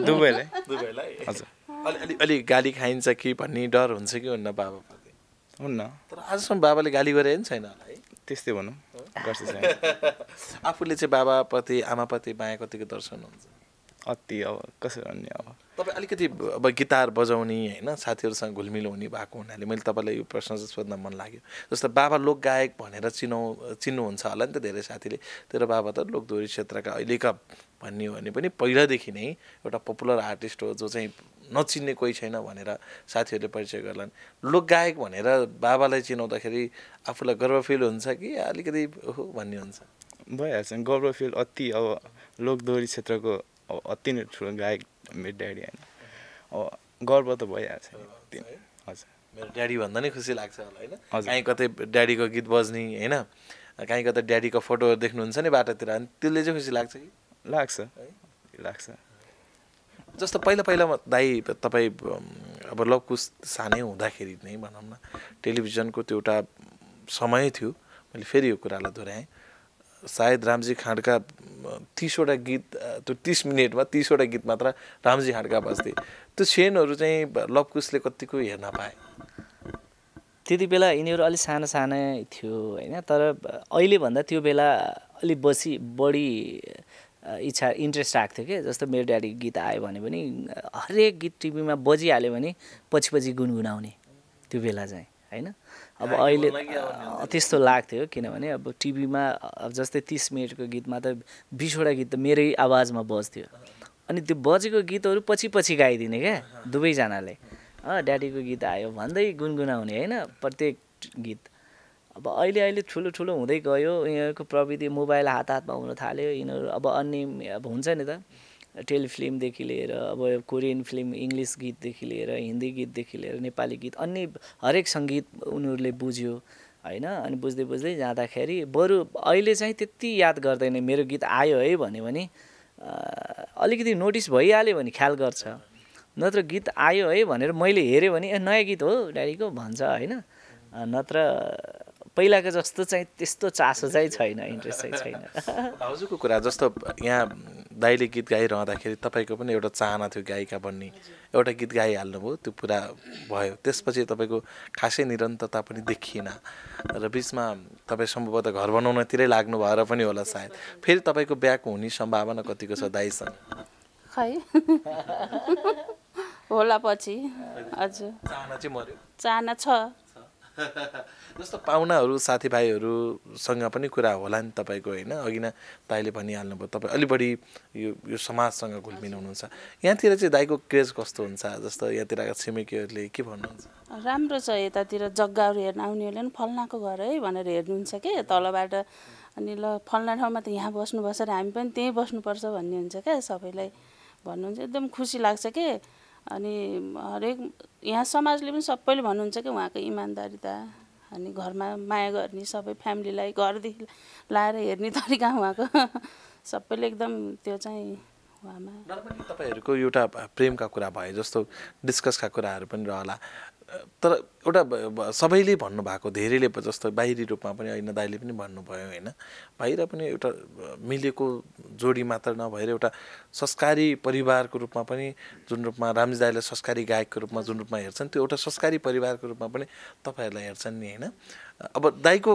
दुबईलाई दुबईलाई हजुर अलि अलि अलिक गाली खाइन्छ कि भन्ने डर हुन्छ कि हुन्न बाबाप्रति हुन्न तर आजसम्म बाबाले गाली गरे पनि छैन होला है त्यस्तै भनौँ गर्छ *laughs* आफूले चाहिँ बाबाप्रति आमाप्रति माया कतिको दर्शन हुन्छ अति अब कसरी भन्ने अब तपाईँ अलिकति अब गिटार बजाउने होइन साथीहरूसँग घुलमिल हुने भएको हुनाले मैले तपाईँलाई यो प्रश्न चाहिँ सोध्न मन लाग्यो जस्तो बाबा लोकगायक भनेर चिनाउ चिन्नुहुन्छ होला नि त धेरै साथीले तेरो बाबा त लोकदोरी क्षेत्रका अहिलेका भन्ने हो भने पनि पहिलादेखि नै एउटा पपुलर आर्टिस्ट हो जो चाहिँ नचिन्ने कोही छैन भनेर साथीहरूले परिचय गर्लान् लोकगायक भनेर बाबालाई चिनाउँदाखेरि आफूलाई गर्व फिल हुन्छ कि अलिकति हो भन्ने हुन्छ भइहाल्छ गर्व फिल अति अब लोकदोरी क्षेत्रको अब अति नै ठुलो गायक मेरो ड्याडी होइन अब गर्व त भइहाल्छ हजुर मेरो ड्याडी भन्दा नै खुसी लाग्छ होला होइन काहीँ कतै ड्याडीको गीत बज्ने होइन काहीँ कतै ड्याडीको फोटोहरू देख्नुहुन्छ नि बाटोतिर अनि त्यसले चाहिँ खुसी लाग्छ कि लाग्छ है लाग्छ जस्तो पहिला पहिला दाइ तपाईँ अब लवकुश सानै हुँदाखेरि नै भनौँ न टेलिभिजनको त्यो एउटा समय थियो मैले फेरि यो कुरालाई दोहोऱ्याएँ सायद रामजी खाँडका तिसवटा गीत त्यो तिस मिनटमा तिसवटा गीत मात्र रामजी खाँडका बस्थे त्यो सेनहरू चाहिँ लभकुसले कतिको हेर्न पाए त्यति बेला यिनीहरू अलिक सानो सानै थियो होइन तर अहिलेभन्दा त्यो बेला अलिक बसी बढी इच्छा इन्ट्रेस्ट आएको थियो कि जस्तो मेरो ड्याडी गीत आयो भने पनि हरेक गीत टिभीमा बजिहाल्यो भने पछि पछि गुनगुनाउने त्यो बेला चाहिँ होइन अब अहिले त्यस्तो लाग्थ्यो किनभने अब टिभीमा अब जस्तै तिस मिनटको गीतमा त बिसवटा गीत त मेरै आवाजमा बज्थ्यो अनि त्यो बजेको गीतहरू पछि पछि गाइदिने क्या दुवैजनाले ड्याडीको गीत आयो भन्दै गुनगुनाउने होइन प्रत्येक गीत अब अहिले अहिले ठुलो ठुलो हुँदै गयो यिनीहरूको प्रविधि मोबाइल हात हातमा हुन थाल्यो यिनीहरू अब अन्य अब हुन्छ नि त टेलिफिल्मदेखि लिएर अब कोरियन फिल्म इङ्ग्लिस गीतदेखि लिएर हिन्दी गीतदेखि लिएर नेपाली गीत अन्य हरेक सङ्गीत उनीहरूले बुझ्यो होइन अनि बुझ्दै बुझ्दै जाँदाखेरि बरु अहिले चाहिँ त्यति याद गर्दैन मेरो गीत आयो है भन्यो भने अलिकति नोटिस भइहाल्यो भने ख्याल गर्छ नत्र गीत आयो है भनेर मैले हेऱ्यो भने ए नयाँ गीत हो डाडीको भन्छ होइन नत्र पहिलाको जस्तो चाहिँ त्यस्तो चासो चाहिँ छैन इन्ट्रेस्ट चाहिँ छैन *laughs* हजुरको कुरा जस्तो यहाँ दाइले गीत गाइरहँदाखेरि तपाईँको पनि एउटा चाहना थियो गायिका बन्ने एउटा गीत गाइहाल्नुभयो त्यो पुरा भयो त्यसपछि तपाईँको खासै निरन्तरता पनि देखिएन र बिचमा तपाईँ सम्भवतः घर बनाउनतिरै लाग्नु भएर पनि होला सायद फेरि तपाईँको ब्याक हुने सम्भावना कतिको छ दाइसँग खै *laughs* होला पछि हजुर चाहना चाहना छ जस्तो पाहुनाहरू साथीभाइहरूसँग पनि कुरा होला नि तपाईँको होइन अघि नै ताईले भनिहाल्नुभयो तपाईँ अलि बढी यो यो समाजसँग घुलमिल हुनुहुन्छ यहाँतिर चाहिँ दाइको क्रेज कस्तो हुन्छ जस्तो यहाँतिरका छिमेकीहरूले के भन्नुहुन्छ राम्रो छ यतातिर जग्गाहरू हेर्न आउनेहरूले पनि फल्नाको घर है भनेर हेर्नुहुन्छ कि तलबाट अनि ल फल्ना ठाउँमा त यहाँ बस्नुपर्छ र हामी पनि त्यहीँ बस्नुपर्छ भन्ने हुन्छ क्या सबैलाई भन्नुहुन्छ एकदम खुसी लाग्छ के अनि हरेक यहाँ समाजले पनि सबैले भन्नुहुन्छ कि उहाँको इमान्दारिता अनि घरमा माया गर्ने सबै फ्यामिलीलाई घरदेखि लाएर हेर्ने तरिका उहाँको *laughs* सबैले एकदम त्यो चाहिँ उहाँमा तपाईँहरूको एउटा प्रेमका कुरा भए जस्तो डिस्कसका कुराहरू पनि रहला तर एउटा सबैले भन्नुभएको धेरैले जस्तो बाहिरी रूपमा पनि होइन दाइले पनि भन्नुभयो होइन बाहिर पनि एउटा मिलेको जोडी मात्र नभएर एउटा संस्कारी परिवारको रूपमा पनि जुन रूपमा रामजी दाईलाई संस्कारी गायकको रूपमा जुन रूपमा हेर्छन् त्यो एउटा संस्कारी परिवारको रूपमा पनि तपाईँहरूलाई हेर्छन् नि होइन अब दाईको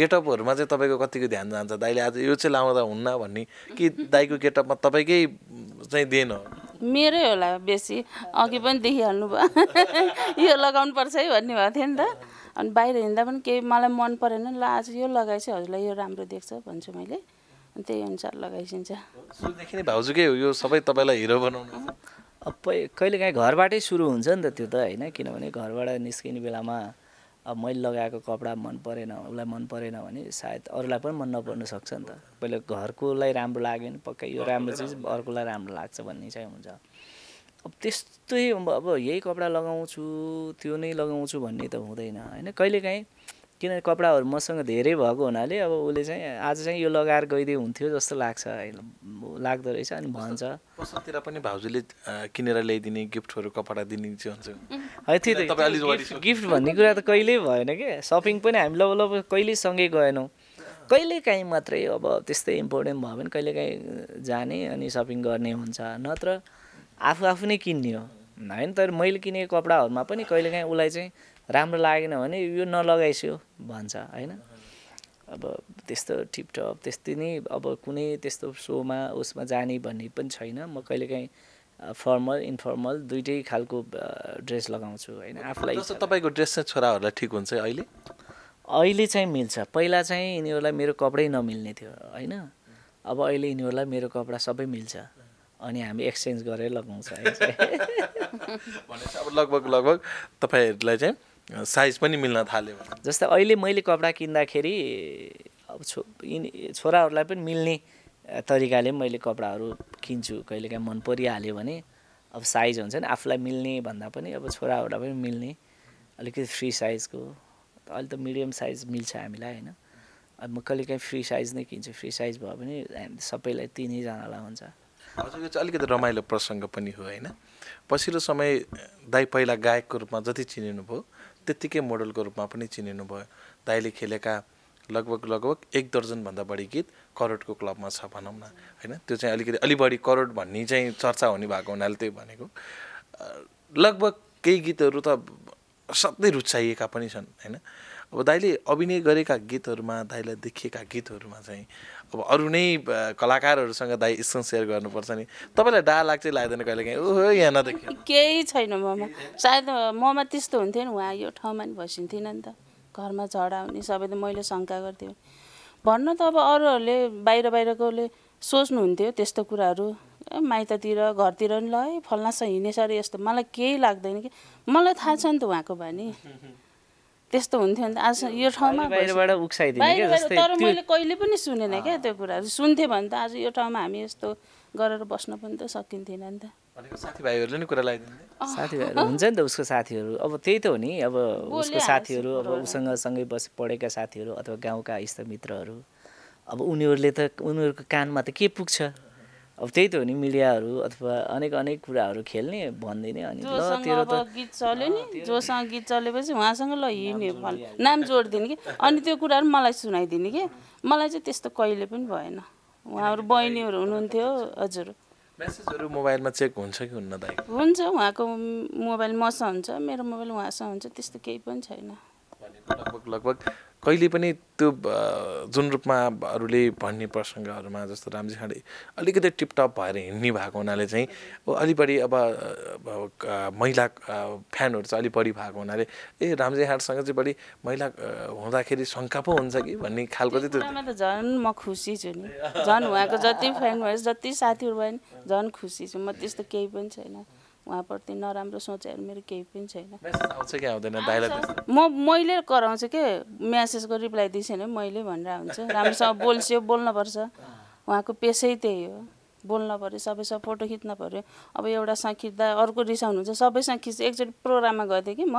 गेटअपहरूमा चाहिँ तपाईँको कतिको ध्यान जान्छ दाईले आज यो चाहिँ लाउँदा हुन्न भन्ने कि दाईको गेटअपमा तपाईँकै चाहिँ देन मेरै होला बेसी अघि पनि देखिहाल्नु भयो *laughs* यो लगाउनु पर्छ है भन्ने भएको थियो नि त अनि बाहिर हिँड्दा पनि केही मलाई मन परेन ल आज यो लगाएछ हजुरलाई यो राम्रो देख्छ भन्छु मैले अनि त्यही अनुसार लगाइसिन्छ भाउजूकै हो यो सबै तपाईँलाई हिरो बनाउनु अब कहिले काहीँ घरबाटै सुरु हुन्छ नि त त्यो त होइन किनभने घरबाट निस्किने बेलामा अब मैले लगाएको कपडा मन परेन उसलाई मन परेन भने सायद अरूलाई पनि मन नपर्नु सक्छ नि त पहिले घरकोलाई राम्रो लाग्यो भने पक्कै यो राम्रो चिज अर्कोलाई राम्रो लाग्छ भन्ने चाहिँ हुन्छ अब त्यस्तै अब यही कपडा लगाउँछु त्यो नै लगाउँछु भन्ने त हुँदैन होइन कहिलेकाहीँ किन कपडाहरू मसँग धेरै भएको हुनाले अब उसले चाहिँ आज चाहिँ यो लगाएर गइदिए हुन्थ्यो जस्तो लाग्छ लाग्दो रहेछ अनि भन्छ पसलतिर पनि भाउजूले किनेर ल्याइदिने गिफ्टहरू कपडा दिने है त्यही गिफ्ट भन्ने कुरा त कहिल्यै भएन क्या सपिङ पनि हामी लब लब कहिल्यै सँगै गएनौँ कहिलेकाहीँ मात्रै अब त्यस्तै इम्पोर्टेन्ट भयो भने कहिलेकाहीँ जाने अनि सपिङ गर्ने हुन्छ नत्र आफू आफू नै किन्ने हो होइन तर मैले किनेको कपडाहरूमा पनि कहिलेकाहीँ उसलाई चाहिँ राम्रो लागेन भने यो नलगाइस्यो भन्छ होइन अब त्यस्तो टिपटप त्यस्तै नै अब कुनै त्यस्तो सोमा उसमा जाने भन्ने पनि छैन म कहिलेकाहीँ फर्मल इन्फर्मल दुइटै खालको ड्रेस लगाउँछु होइन आफूलाई तपाईँको ड्रेस चाहिँ छोराहरूलाई ठिक हुन्छ अहिले अहिले चाहिँ मिल्छ पहिला चाहिँ यिनीहरूलाई मेरो कपडै नमिल्ने थियो होइन अब अहिले यिनीहरूलाई मेरो कपडा सबै मिल्छ अनि हामी एक्सचेन्ज गरेर लगाउँछ *laughs* अब लगभग लगभग तपाईँहरूलाई चाहिँ साइज पनि मिल्न थाल्यो जस्तै अहिले मैले कपडा किन्दाखेरि अब छो छोराहरूलाई पनि मिल्ने तरिकाले मैले कपडाहरू किन्छु कहिलेकाहीँ मन परिहाल्यो भने अब साइज हुन्छ नि आफूलाई मिल्ने भन्दा पनि अब छोराहरूलाई पनि मिल्ने अलिकति फ्री साइजको अहिले त मिडियम साइज मिल्छ हामीलाई होइन अब म कहिले काहीँ फ्री साइज नै किन्छु फ्री साइज भयो भने सबैलाई तिनैजनालाई हुन्छ हजुर यो चाहिँ अलिकति रमाइलो प्रसङ्ग पनि हो होइन पछिल्लो समय दाई पहिला गायकको रूपमा जति चिनिनुभयो त्यत्तिकै मोडलको रूपमा पनि चिनिनु भयो दाइले खेलेका लगभग लगभग एक दर्जनभन्दा बढी गीत करोडको क्लबमा छ भनौँ न होइन त्यो चाहिँ अलिकति अलि बढी करोड भन्ने चाहिँ चर्चा हुने भएको हुनाले त्यही भनेको लगभग केही गीतहरू त सधैँ रुचाइएका पनि छन् होइन अब दाइले अभिनय गरेका गीतहरूमा दाइलाई देखिएका गीतहरूमा चाहिँ अब अरू नै कलाकारहरूसँग दाइ स्क्रिन सेयर गर्नुपर्छ नि तपाईँलाई डा लाग्छ लाग्दैन कहिले काहीँ ओहो यहाँ नदेखि *laughs* केही छैन ममा सायद ममा त्यस्तो हुन्थ्यो नि उहाँ यो ठाउँमा नि बसिन्थेन नि त घरमा झडा हुने सबैले मैले शङ्का गर्थेँ भन्न त अब अरूहरूले बाहिर बाहिरकोले सोच्नुहुन्थ्यो त्यस्तो कुराहरू माइततिर घरतिर नि ल है फल्नासँग हिँडेछ अरे यस्तो मलाई केही लाग्दैन कि मलाई थाहा छ नि त उहाँको भने त्यस्तो हुन्थ्यो नि त आज यो ठाउँमा तर मैले कहिले पनि सुनेन क्या त्यो कुराहरू सुन्थेँ भने त आज यो ठाउँमा हामी यस्तो गरेर बस्न पनि त सकिन्थेन नि त साथीभाइहरूले नि कुरा लगाइदिनु साथीभाइहरू हुन्छ नि त उसको साथीहरू अब त्यही त हो नि अब उसको साथीहरू अब उसँग सँगै बस पढेका साथीहरू अथवा गाउँका इष्टमित्रहरू अब उनीहरूले त उनीहरूको कानमा त के पुग्छ अब त्यही त हो नि मिडियाहरू अथवा अनेक अनेक कुराहरू खेल्ने भनिदिने अनि त गीत चल्यो नि जोसँग गीत चलेपछि उहाँसँग ल हिँड्ने नाम जोडिदिने कि अनि त्यो कुराहरू मलाई सुनाइदिने कि मलाई चाहिँ त्यस्तो कहिले पनि भएन उहाँहरू बहिनीहरू हुनुहुन्थ्यो हजुर मेसेजहरू मोबाइलमा चेक हुन्छ कि हुन्न दाइ हुन्छ उहाँको मोबाइल मसँग हुन्छ मेरो मोबाइल उहाँसँग हुन्छ त्यस्तो केही पनि छैन लगभग लगभग कहिले पनि त्यो जुन रूपमा अरूले भन्ने प्रसङ्गहरूमा जस्तो रामजी खाँडे अलिकति टिपटप भएर हिँड्ने भएको हुनाले चाहिँ अलि बढी अब महिला फ्यानहरू चाहिँ अलिक बढी भएको हुनाले ए रामजी खाँडसँग चाहिँ बढी महिला हुँदाखेरि शङ्का पो हुन्छ कि भन्ने खालको चाहिँ त झन् म खुसी छु नि झन् उहाँको जति फ्यान भयो जति साथीहरू भयो नि झन् खुसी छु म त्यस्तो केही पनि छैन उहाँप्रति नराम्रो सोचाइहरू मेरो केही पनि छैन म मैले कराउँछु के म्यासेजको रिप्लाई दिएछ भने मैले भनेर हुन्छ राम्रोसँग बोल्स्यो बोल्नुपर्छ उहाँको पेसै त्यही हो बोल्न पऱ्यो सबैसँग फोटो खिच्न पऱ्यो अब एउटासँग खिच्दा अर्को रिसाउनुहुन्छ सबैसँग खिच एकचोटि प्रोग्राममा गएको थिएँ कि म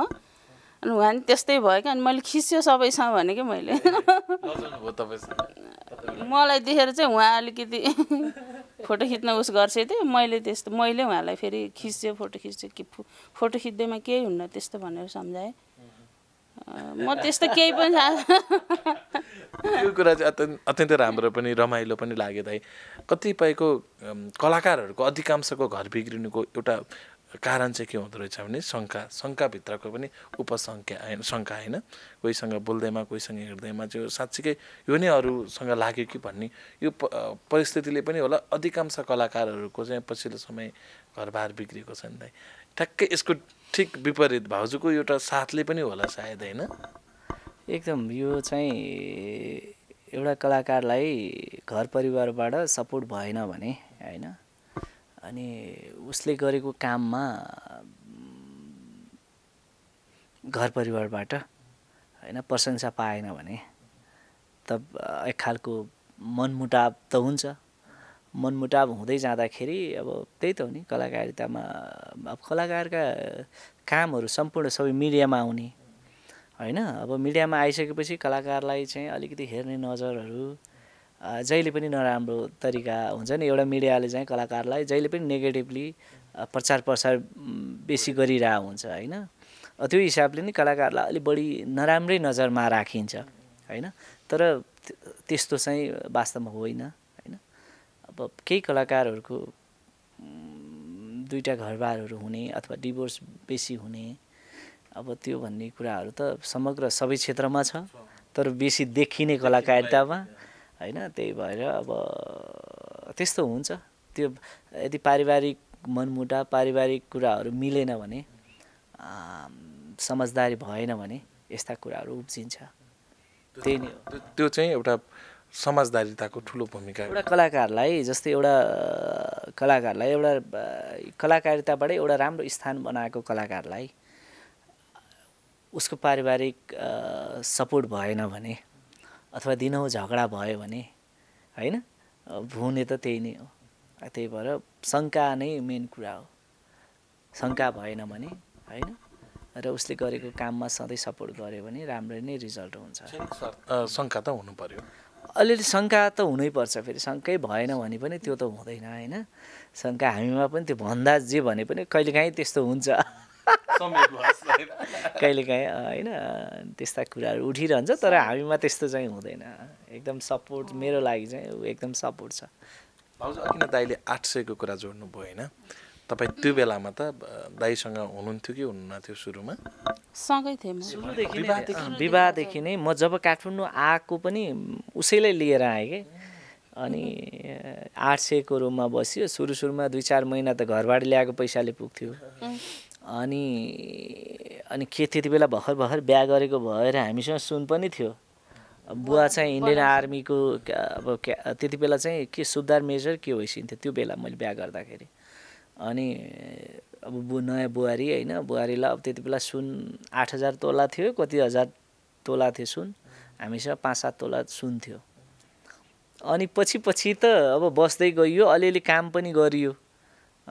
अनि उहाँ नि त्यस्तै भयो क्या अनि मैले खिच्यो सबैसँग भने कि मैले मलाई देखेर चाहिँ उहाँ अलिकति फोटो खिच्न उस गर्छ त्यो मैले त्यस्तो मैले उहाँलाई फेरि खिच्यो फोटो खिच्यो कि फोटो खिच्दैमा केही हुन्न त्यस्तो भनेर सम्झाएँ म त्यस्तो केही पनि यो कुरा चाहिँ अत्यन्त अत्यन्तै राम्रो पनि रमाइलो पनि लाग्यो दाइ कतिपयको कलाकारहरूको अधिकांशको घर बिग्रिनुको एउटा कारण चाहिँ के हुँदो रहेछ भने शङ्का शङ्काभित्रको पनि उपसङ्ख्या होइन शङ्का होइन कोहीसँग बोल्दैमा कोहीसँग हिँड्दैमा चाहिँ साँच्चीकै यो नै अरूसँग लाग्यो कि भन्ने यो परिस्थितिले पनि होला अधिकांश कलाकारहरूको चाहिँ पछिल्लो समय घरबार बिग्रिएको छ नि त ठ्याक्कै यसको ठिक विपरीत भाउजूको एउटा साथले पनि होला सायद होइन एकदम यो चाहिँ एउटा कलाकारलाई घर परिवारबाट सपोर्ट भएन भने होइन अनि उसले गरेको काममा घर परिवारबाट होइन प्रशंसा पाएन भने त एक खालको मनमुटाव त हुन्छ मनमुटाव हुँदै जाँदाखेरि अब त्यही त हो नि कलाकारितामा अब कलाकारका कामहरू सम्पूर्ण सबै मिडियामा आउने होइन अब मिडियामा आइसकेपछि कलाकारलाई चाहिँ अलिकति हेर्ने नजरहरू जहिले पनि नराम्रो तरिका हुन्छ नि एउटा मिडियाले चाहिँ कलाकारलाई जहिले पनि नेगेटिभली प्रचार प्रसार बेसी गरिरहेको हुन्छ होइन त्यो हिसाबले नि कलाकारलाई अलिक बढी नराम्रै नजरमा राखिन्छ होइन तर त्यस्तो चाहिँ वास्तवमा होइन होइन अब केही कलाकारहरूको दुईवटा घरबारहरू हुने अथवा डिभोर्स बेसी हुने अब त्यो भन्ने कुराहरू त समग्र सबै क्षेत्रमा छ तर बेसी देखिने कलाकारितामा होइन त्यही भएर अब त्यस्तो हुन्छ त्यो यदि पारिवारिक मनमुटा पारिवारिक कुराहरू मिलेन भने समझदारी भएन भने यस्ता कुराहरू उब्जिन्छ त्यही नै त्यो चाहिँ एउटा समाजदारिताको ठुलो भूमिका एउटा कलाकारलाई जस्तै एउटा कलाकारलाई एउटा कलाकारिताबाटै एउटा राम्रो स्थान बनाएको कलाकारलाई उसको पारिवारिक सपोर्ट भएन भने अथवा दिनहुँ झगडा भयो भने होइन हुने त त्यही नै हो त्यही भएर शङ्का नै मेन कुरा हो शङ्का भएन भने होइन र उसले गरेको काममा सधैँ सपोर्ट गर्यो भने राम्रै नै रिजल्ट हुन्छ शङ्का त हुनु पऱ्यो अलिअलि शङ्का त हुनैपर्छ फेरि शङ्कै भएन भने पनि त्यो त हुँदैन होइन शङ्का हामीमा पनि त्यो भन्दा जे भने पनि कहिलेकाहीँ त्यस्तो हुन्छ कहिलेकाहीँ होइन त्यस्ता कुराहरू उठिरहन्छ तर हामीमा त्यस्तो चाहिँ हुँदैन एकदम सपोर्ट मेरो लागि चाहिँ एकदम सपोर्ट छ किन दाईले आठ सयको कुरा जोड्नु भयो होइन तपाईँ त्यो बेलामा त दाईसँग हुनुहुन्थ्यो कि थियो सुरुमा सँगै थिएँ विवाहदेखि नै म जब काठमाडौँ आएको पनि उसैलाई लिएर आएँ कि अनि आठ सयको रुममा बस्यो सुरु सुरुमा दुई चार महिना त घरबाट ल्याएको पैसाले पुग्थ्यो अनि अनि के त्यति बेला भर्खर भर्खर बिहा गरेको भएर हामीसँग सुन पनि थियो बुवा चाहिँ इन्डियन आर्मीको अब त्यति बेला चाहिँ के सुधार मेजर के होइसिन्थ्यो त्यो बेला मैले बिहा गर्दाखेरि अनि अब बु नयाँ बुहारी होइन बुहारीलाई अब त्यति बेला सुन आठ हजार तोला थियो कति हजार तोला थियो सुन हामीसँग पाँच सात तोला सुन थियो अनि पछि पछि त अब बस्दै गइयो अलिअलि काम पनि गरियो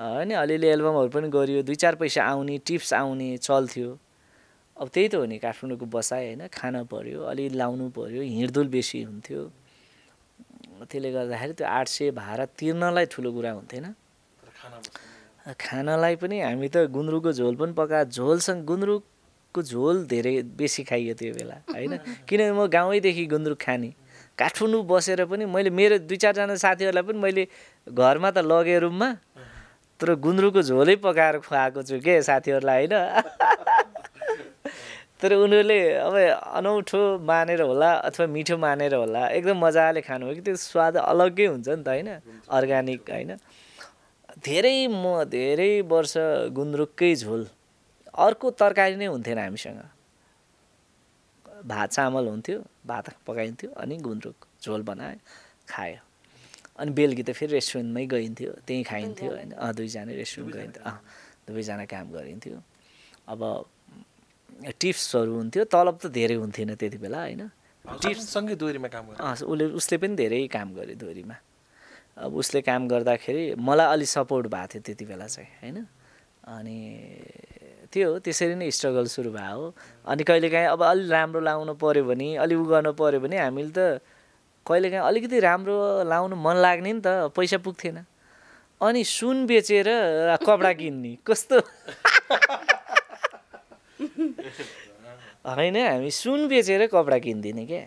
होइन अलिअलि एल्बमहरू पनि गरियो दुई चार पैसा आउने टिप्स आउने चल्थ्यो अब त्यही त हो नि काठमाडौँको बसाइ होइन खान पऱ्यो अलि लाउनु पऱ्यो हिँडडुल बेसी हुन्थ्यो त्यसले गर्दाखेरि त्यो आठ सय भाडा तिर्नलाई ठुलो कुरा हुन्थेन खानालाई पनि हामी त गुन्द्रुकको झोल पनि पका झोलसँग गुन्द्रुकको झोल धेरै बेसी खाइयो त्यो बेला होइन *laughs* किनभने म गाउँदेखि गुन्द्रुक खाने काठमाडौँ बसेर पनि मैले मेरो दुई चारजना साथीहरूलाई पनि मैले घरमा त लगेँ रुममा तर गुन्द्रुकको झोलै पकाएर खुवाएको छु के साथीहरूलाई होइन *laughs* तर उनीहरूले अब अनौठो मानेर होला अथवा मिठो मानेर होला एकदम मजाले खानु हो कि त्यो स्वाद अलग्गै हुन्छ नि त होइन अर्ग्यानिक होइन धेरै म धेरै वर्ष गुन्द्रुककै झोल अर्को तरकारी नै हुन्थेन हामीसँग भात चामल हुन्थ्यो भात पकाइन्थ्यो अनि गुन्द्रुक झोल बनायो खायो अनि बेलुकी त फेरि रेस्टुरेन्टमै गइन्थ्यो त्यहीँ खाइन्थ्यो होइन अँ दुईजना रेस्टुरेन्ट गइन्थ्यो अँ दुवैजना काम गरिन्थ्यो अब टिप्सहरू हुन्थ्यो तलब त धेरै हुन्थेन त्यति बेला होइन टिप्ससँगै दोरीमा काम गर्यो उसले उसले पनि धेरै काम गर्यो दोरीमा अब उसले काम गर्दाखेरि मलाई अलि सपोर्ट भएको थियो त्यति बेला चाहिँ होइन अनि त्यो त्यसरी नै स्ट्रगल सुरु भयो अनि कहिलेकाहीँ अब अलि राम्रो लाउनु पऱ्यो भने अलि उ गर्नु पऱ्यो भने हामीले त कहिलेकाहीँ अलिकति राम्रो लाउनु मन लाग्ने नि त पैसा पुग्थेन अनि सुन बेचेर कपडा *laughs* किन्ने कस्तो होइन हामी सुन बेचेर कपडा किनिदिने क्या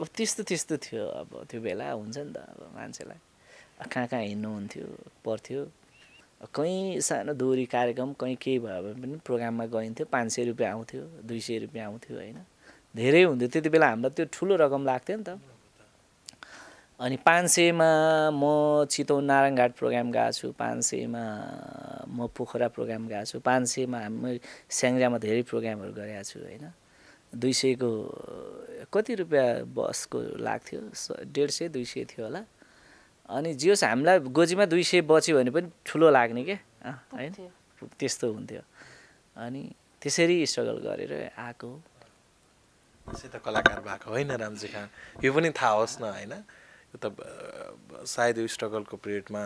अब त्यस्तो त्यस्तो थियो अब त्यो बेला हुन्छ नि त अब मान्छेलाई कहाँ कहाँ हिँड्नुहुन्थ्यो पर्थ्यो कहीँ सानो दोहोरी कार्यक्रम कहीँ केही भयो भने पनि प्रोग्राममा गइन्थ्यो पाँच सय रुपियाँ आउँथ्यो दुई सय रुपियाँ आउँथ्यो होइन धेरै हुन्थ्यो त्यति बेला हामीलाई त्यो ठुलो रकम लाग्थ्यो नि त अनि पाँच सयमा म चितौन नारायणघाट प्रोग्राम गएको छु पाँच सयमा म पोखरा प्रोग्राम गएको छु पाँच सयमा हामी स्याङ्जामा धेरै प्रोग्रामहरू गरेका छु होइन दुई सयको कति रुपियाँ बसको लाग्थ्यो डेढ सय दुई सय थियो होला अनि जे हामीलाई गोजीमा दुई सय बच्यो भने पनि ठुलो लाग्ने क्या होइन त्यस्तो हुन्थ्यो अनि त्यसरी स्ट्रगल गरेर आएको त्यसै त कलाकार भएको होइन रामजी खान यो पनि थाहा होस् न होइन त सायद यो स्ट्रगलको पिरियडमा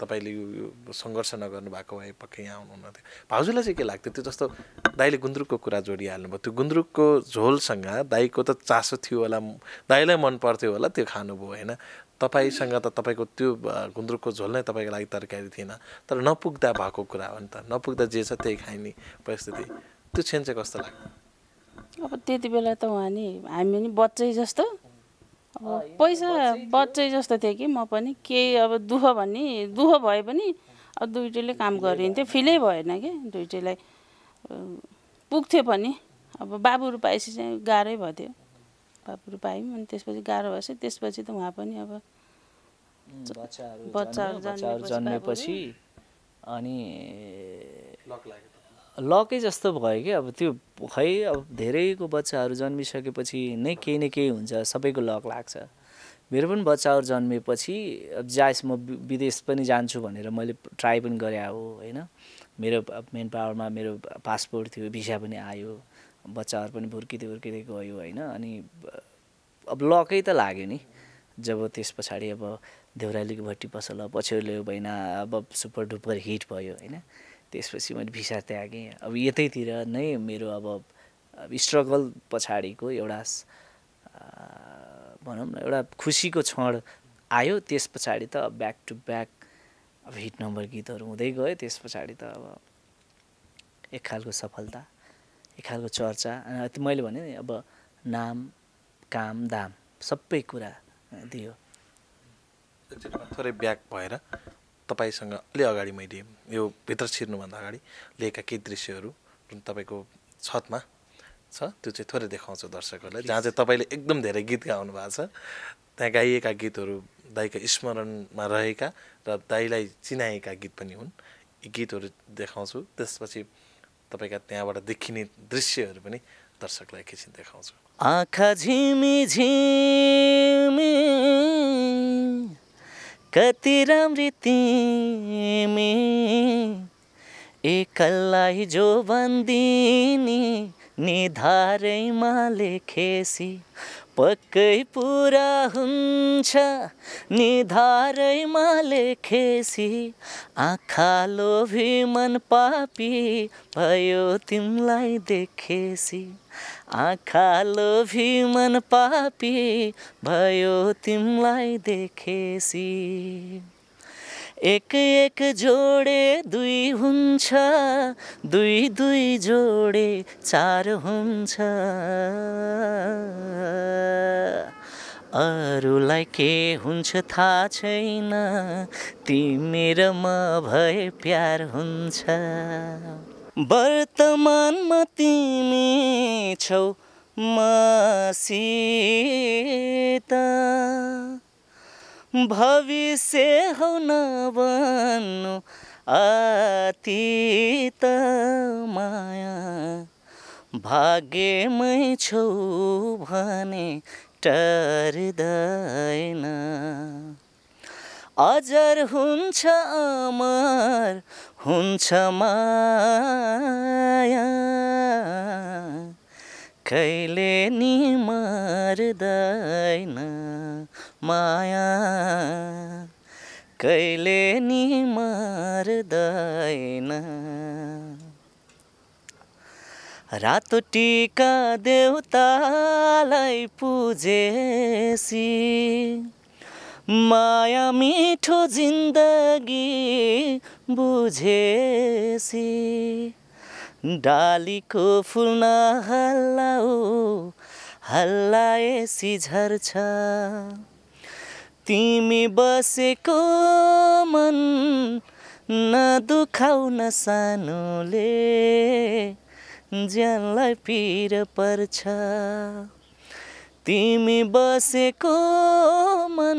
तपाईँले यो सङ्घर्ष नगर्नु भएको भए पक्कै यहाँ आउनुहुन्थ्यो भाउजूलाई चाहिँ के लाग्थ्यो त्यो जस्तो दाईले गुन्द्रुकको कुरा भयो त्यो गुन्द्रुकको झोलसँग दाईको त चासो थियो होला दाईलाई मन पर्थ्यो होला त्यो खानुभयो होइन तपाईँसँग त तपाईँको त्यो गुन्द्रुकको झोल नै तपाईँको लागि तरकारी थिएन तर नपुग्दा भएको कुरा हो नि त नपुग्दा जे छ त्यही खाइने परिस्थिति त्यो क्षेत्र चाहिँ कस्तो लाग्यो अब त्यति बेला त उहाँ नि हामी नि बच्चै जस्तो अब पैसा बच्चै जस्तो थियो कि म पनि केही अब दुःख भन्ने दुःख भए पनि अब दुइटैले काम गरिन्थ्यो फिलै भएन कि दुइटैलाई पुग्थ्यो पनि अब बाबुहरू पाएपछि चाहिँ गाह्रै भयो बाबु बाबुहरू पायौँ अनि त्यसपछि गाह्रो भएपछि त्यसपछि त उहाँ पनि अब बच्चाहरू जन्मेपछि अनि लकै जस्तो भयो कि अब त्यो खै अब धेरैको बच्चाहरू जन्मिसकेपछि नै केही न केही हुन्छ सबैको लक लाग्छ मेरो पनि बच्चाहरू जन्मेपछि अब जायस म विदेश पनि जान्छु भनेर मैले ट्राई पनि गरे हो होइन मेरो मेन पावरमा मेरो पासपोर्ट थियो भिसा पनि आयो बच्चाहरू पनि भुर्किँदै भुर्किँदै गयो होइन अनि अब लकै त लाग्यो नि जब त्यस पछाडि अब देउरालीको भट्टी पसल पछ्यौलो भएन अब सुपर डुपर हिट भयो होइन त्यसपछि मैले भिसा त्यागेँ अब यतैतिर नै मेरो अब स्ट्रगल पछाडिको एउटा भनौँ न एउटा खुसीको क्षण आयो त्यस पछाडि त ब्याक टु ब्याक अब हिट नम्बर गीतहरू हुँदै गयो त्यस पछाडि त अब एक खालको सफलता एक खालको चर्चा मैले भने नि अब नाम काम दाम सबै कुरा दियो थोरै ब्याक भएर तपाईँसँग अलि अगाडि मैले यो भित्र छिर्नुभन्दा अगाडि लिएका केही दृश्यहरू जुन तपाईँको छतमा छ त्यो चाहिँ थोरै देखाउँछु दर्शकहरूलाई जहाँ चाहिँ तपाईँले एकदम धेरै गीत गाउनु भएको छ त्यहाँ गाइएका गीतहरू दाईको स्मरणमा रहेका र दाईलाई चिनाएका गीत पनि हुन् यी गीतहरू देखाउँछु त्यसपछि तपाईँका त्यहाँबाट देखिने दृश्यहरू पनि दर्शकलाई एकैछिन देखाउँछु आँखा झिमी झिमी कति राम्री तिमी एकलाई जो बन्दिनी निधारैमा लेखेसी पक्कै पुरा हुन्छ निधारैमा लेखेसी आँखा लोभी मन पापी भयो तिमलाई देखेसी आँखा लोभी मन पापी भयो तिमलाई देखेसी एक एक जोडे दुई हुन्छ दुई दुई जोडे चार हुन्छ अरूलाई के हुन्छ थाहा छैन तिमी र म भए प्यार हुन्छ वर्तमानमा तिमी छौ मसित भविष्य हौ नबन्नु अतीत माया भाग्यमै छौ भने टर्दैन अजर हुन्छ अमर हुन्छ माया कहिले नि मर्दैन माया कहिले नि मर्दैन रातो टिका देउतालाई पुजेसी माया मिठो जिन्दगी बुझेसी डालीको फुल नहल्लाऊ हल्लाएसी झर्छ तिमी बसेको मन नदुखाउन सानोले ज्यानलाई पिर पर्छ तिमी बसेको मन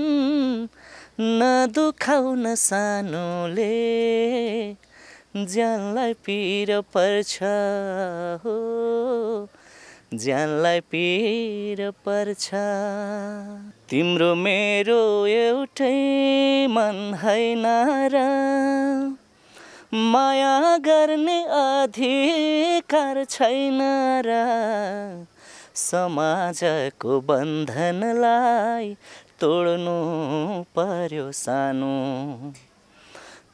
नदुखाउन सानोले ज्यानलाई पिर पर्छ हो ज्यानलाई पिर पर्छ तिम्रो मेरो एउटै मन होइन र माया गर्ने अधिकार छैन र समाजको बन्धनलाई तोड्नु पर्यो सानो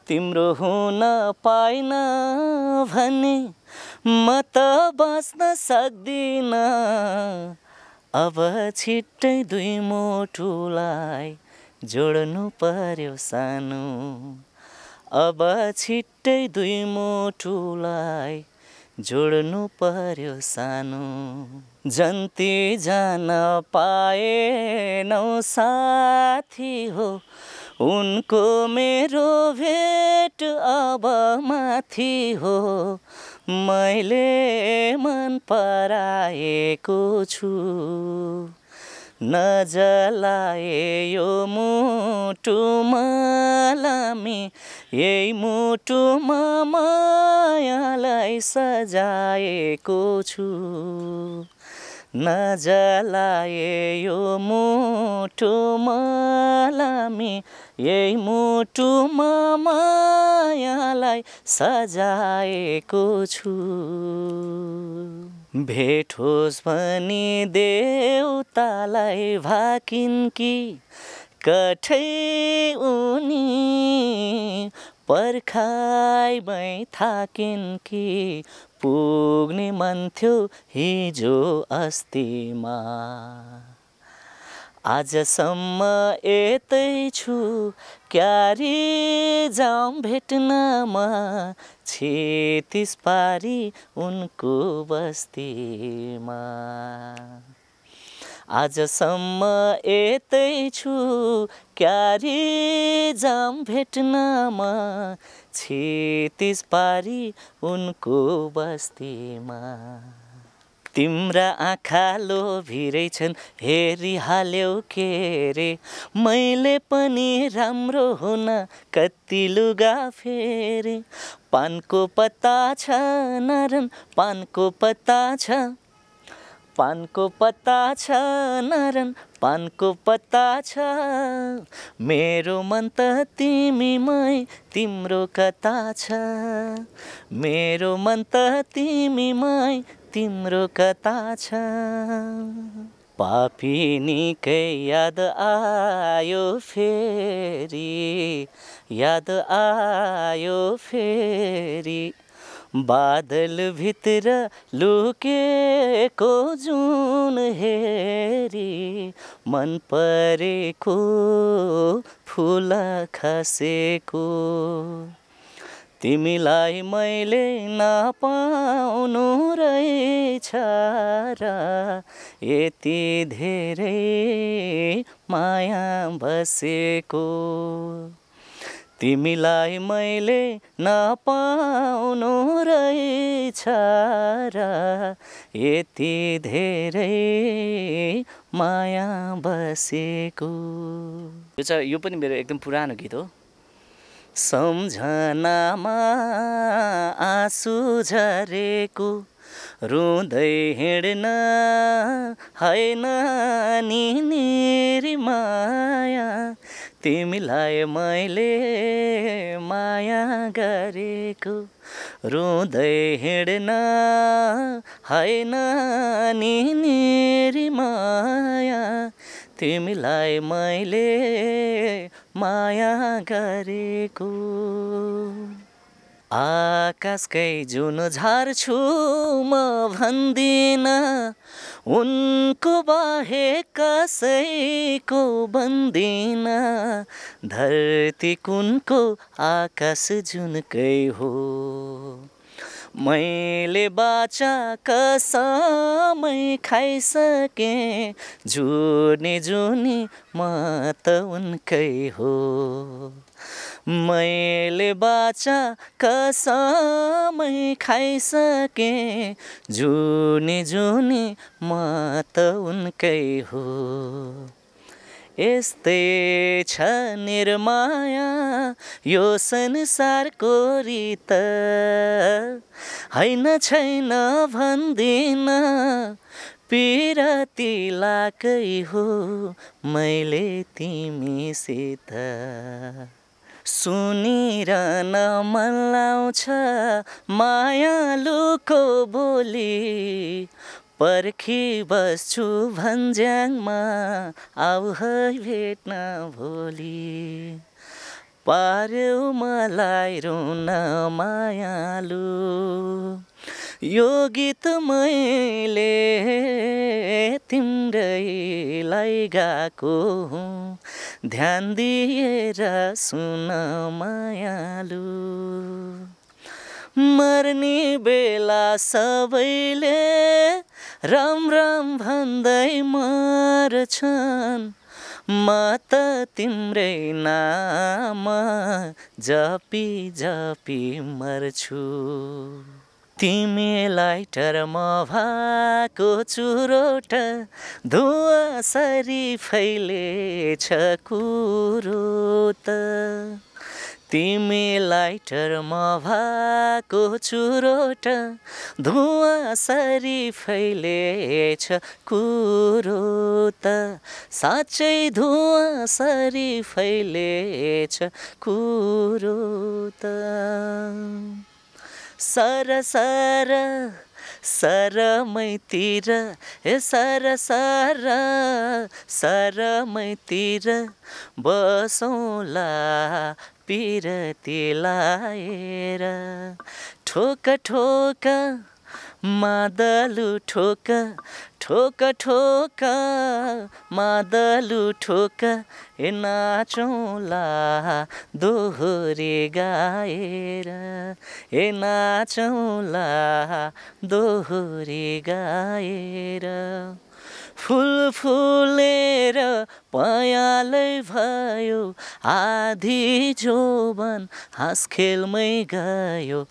तिम्रो हुन पाइन भने म त बस्न सक्दिनँ अब छिट्टै दुई मोटुलाई जोड्नु पर्यो सानो अब छिट्टै दुई मोटुलाई जोड्नु पर्यो सानो जन्ती जान पाएनौ साथी हो उनको मेरो भेट अब माथि हो मैले मन पराएको छु नजलाए यो मुटु मलामी यही मुटुमा मायालाई सजाएको छु नजलाए यो मुटु मलामी यही मुटुमा मायालाई सजाएको छु भेट होस् भने देउतालाई भाकिन् कि कठै उनी पर्खाइ बै थाकिन् कि पुग्ने मन थियो हिजो अस्तिमा आजसम्म यतै छु क्यारी जाउँ भेट्नमा छेतिस पारी उनको बस्तीमा आजसम्म यतै छु क्यारी जाम भेट्नमा क्षतिज पारी उनको बस्तीमा तिम्रा आँखा लोभिरै छन् हेरिहाल्यौ के रे मैले पनि राम्रो हुन कति लुगा फेरे पानको पत्ता छ नारायण पानको पत्ता छ पानको पत्ता छ नारायण पानको पत्ता छ मेरो मन त तिमीमै तिम्रो कता छ मेरो मन त तिमीमै तिम्रो कता छ पापी निकै याद आयो फेरि याद आयो फेरि बादल भित्र लुकेको जुन हेरी मन परेको फुल खसेको तिमीलाई मैले नपाउनु रहेछ र यति धेरै माया बसेको तिमीलाई मैले नपाउनु रहेछ र यति धेरै माया बसेको यो चाहिँ यो पनि मेरो एकदम पुरानो गीत हो सम्झनामा आँसु झरेको रुँदै हिँड्न हैन नि माया तिमीलाई मैले माया गरेको रुँदै हिँड्न होइन नि निरी माया तिमीलाई मैले माया गरेको आकाशकै जुन झार्छु म भन्दिनँ उनको बाहेक कसैको बन्दिन धरती कुनको आकाश जुनकै हो मैले बाचा कसमै खाइसकेँ जुनी जुनी म त उनकै हो मैले बाचा कसमै खाइसकेँ जुनी जुनी म त उनकै हो यस्तै छ निर्माया यो संसारको रित होइन छैन भन्दिन पिरती लाकै हो मैले तिमीसित सुनिर मन लाउँछ मायालुको बोली पर्खी बस्छु भन्ज्याङमा आउ है भेट्न भोलि पार्यो मलाई रुन मायालु यो गीत मैले तिम्रैलाई गएको हुँ ध्यान दिएर सुन मायालु मर्ने बेला सबैले राम राम भन्दै मर्छन् म त तिम्रै नाम जपी जपी मर्छु तिमीलाई म भएको चुरोट धुवासरी फैलेछ कुरो त लाइटर लाइटरमा भएको चुरोट धुवा सरी फैलेछ कुरो त साँच्चै धुवा सरी फैलेछ कुरो त सर सर सरमैतिर ए सर सर सरमैतिर बसौँला तिलाएर ठोक ठोक मादलु ठोक ठोक ठोक मादलु ठोक नाचौँला दोहोरे गाएर हे नाचौँला दोहोरे गाएर फुल फुलेर पयालै भयो आधी जोबन हाँस खेलमै गयो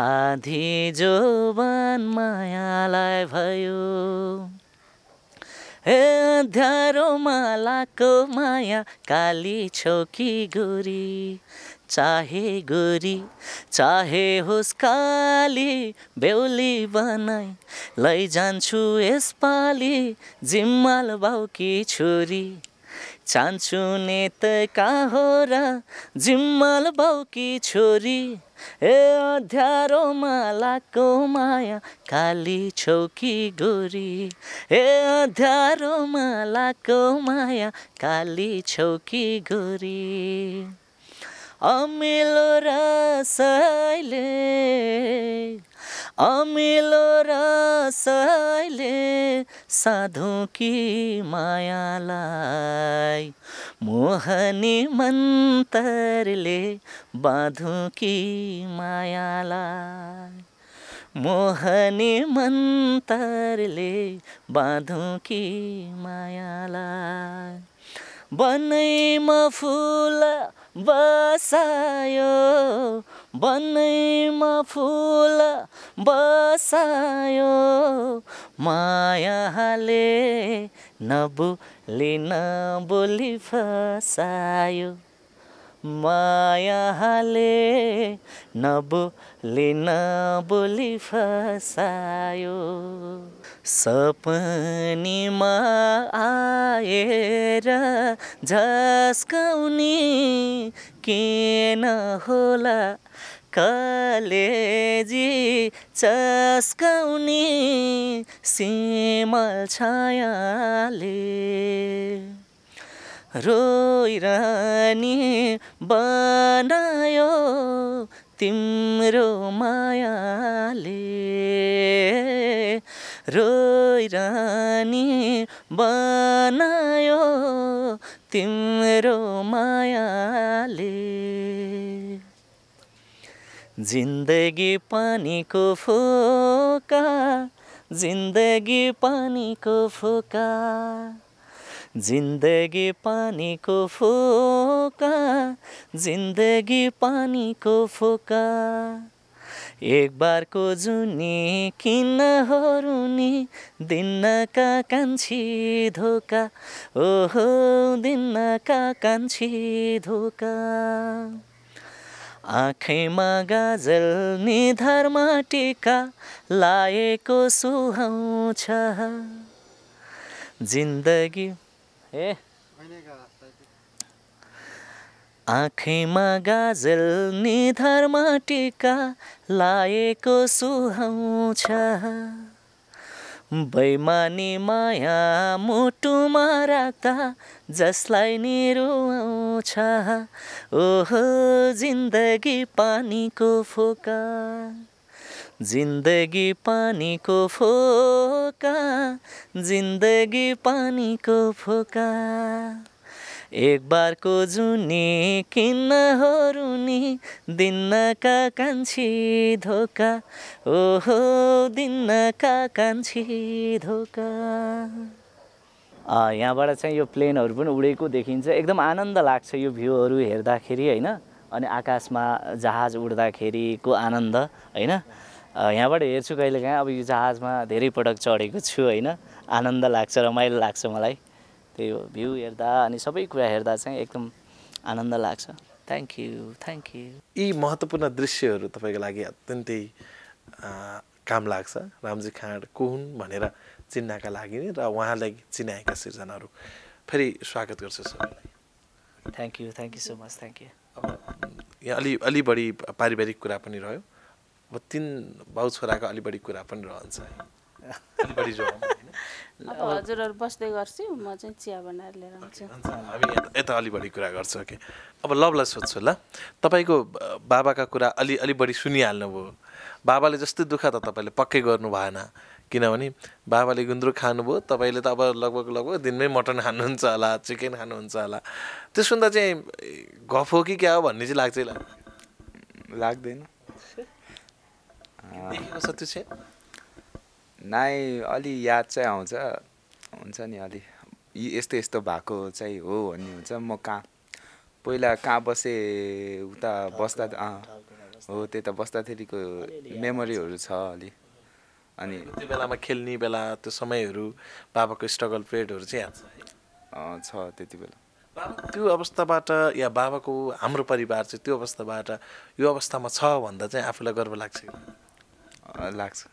आधी जोवन मायालाई भयो अध्यारोमा लाको माया काली छोकी गुरी चाहे गोरी चाहे होस् काली बेहुली बनाई लैजान्छु यसपालि जिम्माल बाउकी छोरी चाहन्छु ने त हो र जिम्मल बाउकी छोरी ए अध्यारोमा लाको माया काली छौकी गोरी ए अध्यारोमा लाको माया काली छौकी गोरी अमिलो रसैले अमिलो रसैले साधु कि मायालाई मोहनी मन्तरले बाँधु कि मायालाई मोहनी मन्तरले बाँधु कि मायालाई बनैमा फुल बसायो बनैमा फुल बसायो मायाले लिन बोली फसायो मायाले नबु लिन बोली फसायो सपनीमा आएर झस्काउने किन होला कलेजी चस्काउने सिमल छायाले रोइरानी बनायो तिम्रो मायाले रोइरानी बनायो तिम्रो मायाले जिन्दगी पानीको फोका जिन्दगी पानीको फोका जिन्दगी पानीको फोका जिन्दगी पानीको फोका एक बारको जुनी किन हो रुनी कान्छी धोका ओहो दिनका कान्छी धोका आँखैमा गाजल निधारमा टिका लाएको सुहाउँछ जिन्दगी ए आँखैमा गाजल निधारमा टिका लाएको सुहाउँछ बैमानी माया मुटुमा राख्दा जसलाई नि रुवाउँछ ओहो जिन्दगी पानीको फोका जिन्दगी पानीको फोका जिन्दगी पानीको फोका एक बारको जुनी किन हो रुनी दिन्नका कान्छी धोका ओहो दिन्नका कान्छी धोका यहाँबाट चाहिँ यो प्लेनहरू पनि उडेको देखिन्छ एकदम आनन्द लाग्छ यो भ्यूहरू हेर्दाखेरि होइन अनि आकाशमा जहाज उड्दाखेरिको आनन्द होइन यहाँबाट हेर्छु कहिलेकाहीँ अब यो जहाजमा धेरै पटक चढेको छु होइन आनन्द लाग्छ रमाइलो लाग्छ मलाई त्यही हो भ्यू हेर्दा अनि सबै कुरा हेर्दा चाहिँ एकदम आनन्द लाग्छ थ्याङ्क यू थ्याङ्क यू यी महत्त्वपूर्ण दृश्यहरू तपाईँको लागि अत्यन्तै काम लाग्छ रामजी खाँड को हुन् भनेर चिन्नका लागि र उहाँलाई चिनाएका सिर्जनाहरू फेरि स्वागत गर्छु सबैलाई thank you thank you so much thank you यहाँ अलि अलि बढी पारिवारिक कुरा पनि रह्यो अब तिन बाउ छोराको अलि बढी कुरा पनि रहन्छ हजुरहरू बस्दै गर्छु म चाहिँ चिया बनाएर लिएर आउँछु हामी यता अलि बढी कुरा गर्छु कि अब लभलाई सोध्छु ल तपाईँको बाबाका कुरा अलि अलि बढी सुनिहाल्नुभयो बाबाले जस्तै दुःख त तपाईँले पक्कै गर्नु भएन किनभने बाबाले गुन्द्रुक खानुभयो तपाईँले त अब लगभग लगभग दिनमै मटन खानुहुन्छ होला चिकन खानुहुन्छ होला त्यो सुन्दा चाहिँ गफ हो कि क्या हो भन्ने चाहिँ लाग्छ लाग्दैन देखेको छ त्यो नाइ अलि याद चाहिँ आउँछ हुन्छ नि अलि यी यस्तो यस्तो भएको चाहिँ हो भन्ने हुन्छ म कहाँ पहिला कहाँ बसेँ उता बस्दा हो त्यही त बस्दाखेरिको मेमोरीहरू छ अलि अनि त्यो बेलामा खेल्ने बेला त्यो समयहरू बाबाको स्ट्रगल पिरियडहरू चाहिँ याद छ त्यति बेला त्यो अवस्थाबाट या बाबाको हाम्रो परिवार चाहिँ त्यो अवस्थाबाट यो अवस्थामा छ भन्दा चाहिँ आफूलाई गर्व लाग्छ लाग्छ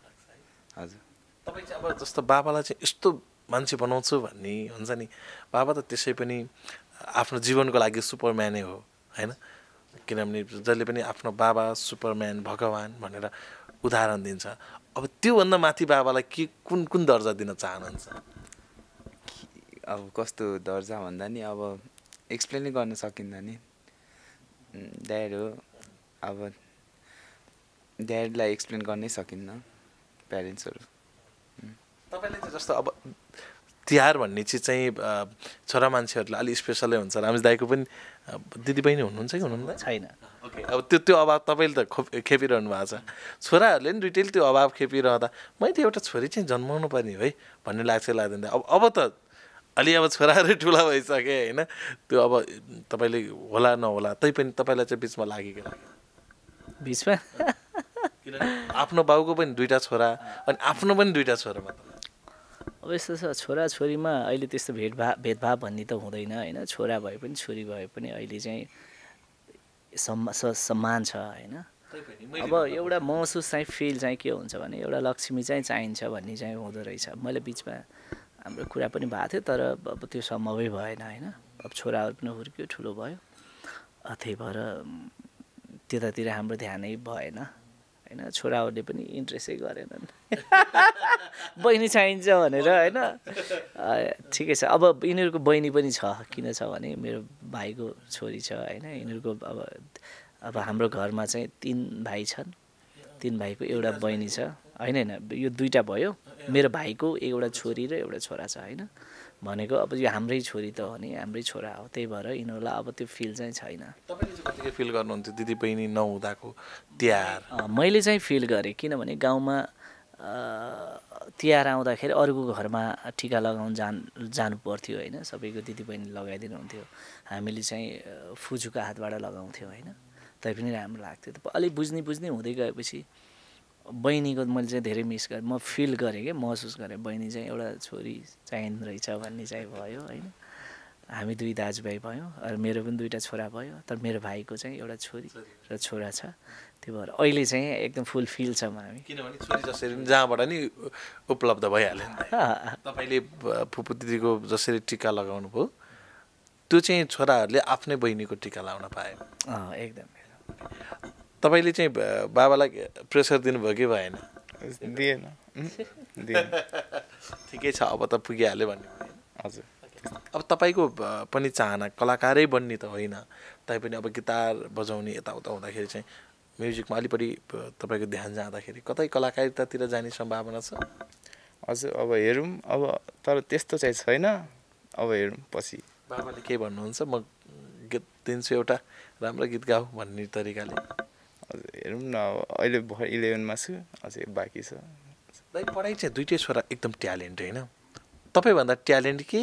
हजुर तपाईँ चाहिँ अब जस्तो बाबालाई चाहिँ यस्तो मान्छे बनाउँछु भन्ने हुन्छ नि बाबा त त्यसै पनि आफ्नो जीवनको लागि सुपरम्यानै हो होइन किनभने जसले पनि आफ्नो बाबा सुपरम्यान भगवान् भनेर उदाहरण दिन्छ अब त्योभन्दा माथि बाबालाई के कुन कुन दर्जा दिन चाहनुहुन्छ अब कस्तो दर्जा भन्दा नि अब एक्सप्लेनै गर्न सकिँदैन नि ड्याड हो अब ड्याडलाई एक्सप्लेन गर्नै सकिन्न प्यारेन्ट्सहरू तपाईँले चाहिँ जस्तो अब तिहार भन्ने चिज चाहिँ छोरा मान्छेहरूलाई अलिक स्पेसलै हुन्छ रामेश दाईको पनि दिदी बहिनी हुनुहुन्छ कि हुनुहुन्न छैन ओके अब त्यो त्यो अभाव तपाईँले त खोप खेपिरहनु भएको छ छोराहरूले पनि रिटेल त्यो अभाव खेपिरहँदा मैले एउटा छोरी चाहिँ जन्माउनु पर्ने है भन्ने लाग्छ लाग्दैन अब अब त अलि अब छोराहरू ठुला भइसके होइन त्यो अब तपाईँले होला नहोला तै पनि तपाईँलाई चाहिँ बिचमा लागेको बिचमा किनभने आफ्नो बाउको पनि दुइटा छोरा अनि आफ्नो पनि दुइटा छोरा मात्र अब यस्तो छ छोरीमा अहिले त्यस्तो भेदभाव भेदभाव भन्ने त हुँदैन होइन छोरा भए पनि छोरी भए पनि अहिले चाहिँ सम्मा सम्मान छ होइन अब एउटा महसुस चाहिँ फिल चाहिँ के हुन्छ भने एउटा लक्ष्मी चाहिँ चाहिन्छ भन्ने चाहिँ हुँदो रहेछ मैले बिचमा हाम्रो कुरा पनि भएको थियो तर अब त्यो सम्भवै भएन होइन अब छोराहरू पनि हुर्क्यो ठुलो भयो त्यही भएर त्यतातिर हाम्रो ध्यानै भएन होइन छोराहरूले पनि इन्ट्रेस्टै गरेनन् *laughs* बहिनी चाहिन्छ भनेर होइन ठिकै छ अब यिनीहरूको बहिनी पनि छ किन छ भने मेरो भाइको छोरी छ होइन यिनीहरूको अब अब हाम्रो घरमा चाहिँ तिन भाइ छन् तिन भाइको एउटा बहिनी छ होइन होइन यो दुईवटा भयो मेरो भाइको एउटा छोरी र एउटा छोरा छ होइन भनेको अब यो हाम्रै छोरी त हो नि हाम्रै छोरा हो त्यही भएर यिनीहरूलाई अब त्यो फिल चाहिँ छैन तपाईँले फिल गर्नुहुन्थ्यो दिदी बहिनी नहुँदाको तिहार मैले चाहिँ फिल गरेँ किनभने गाउँमा तिहार आउँदाखेरि अरूको घरमा टिका लगाउनु जान जानु पर्थ्यो होइन सबैको दिदीबहिनी लगाइदिनु हुन्थ्यो हामीले चाहिँ फुजुको हातबाट लगाउँथ्यौँ होइन तैपनि राम्रो लाग्थ्यो अलिक बुझ्ने बुझ्ने हुँदै गएपछि बहिनीको मैले चाहिँ धेरै मिस गरेँ म फिल गरेँ कि महसुस गरेँ बहिनी चाहिँ एउटा छोरी चाहिँ रहेछ भन्ने चाहिँ भयो होइन हामी दुई दाजुभाइ भयौँ र मेरो पनि दुईवटा छोरा भयो तर मेरो भाइको चाहिँ एउटा छोरी र छोरा छ त्यो भएर अहिले चाहिँ एकदम फुलफिल छ हामी किनभने छोरी जसरी जहाँबाट नि उपलब्ध भइहाल्यो *laughs* तपाईँले फुपू दिदीको जसरी टिका लगाउनुभयो त्यो चाहिँ छोराहरूले आफ्नै बहिनीको टिका लाउन पायो एकदम तपाईँले चाहिँ बाबालाई प्रेसर दिनुभयो कि भएन दिएन दिएन *laughs* ठिकै छ अब त पुगिहाल्यो भन्ने हजुर अब तपाईँको पनि चाहना कलाकारै बन्ने त होइन तैपनि अब गिटार बजाउने यताउता हुँदाखेरि चाहिँ म्युजिकमा अलिकति तपाईँको ध्यान जाँदाखेरि कतै कलाकारितातिर जाने सम्भावना छ हजुर अब हेरौँ अब तर त्यस्तो चाहिँ छैन अब हेरौँ पछि बाबाले के भन्नुहुन्छ म गीत दिन्छु एउटा राम्रो गीत गाऊ भन्ने तरिकाले हजुर हेरौँ न अहिले भर्खर इलेभेनमा छु अझै बाँकी छ दाइ पढाइ चाहिँ दुइटै छोरा एकदम ट्यालेन्ट होइन तपाईँभन्दा ट्यालेन्ट के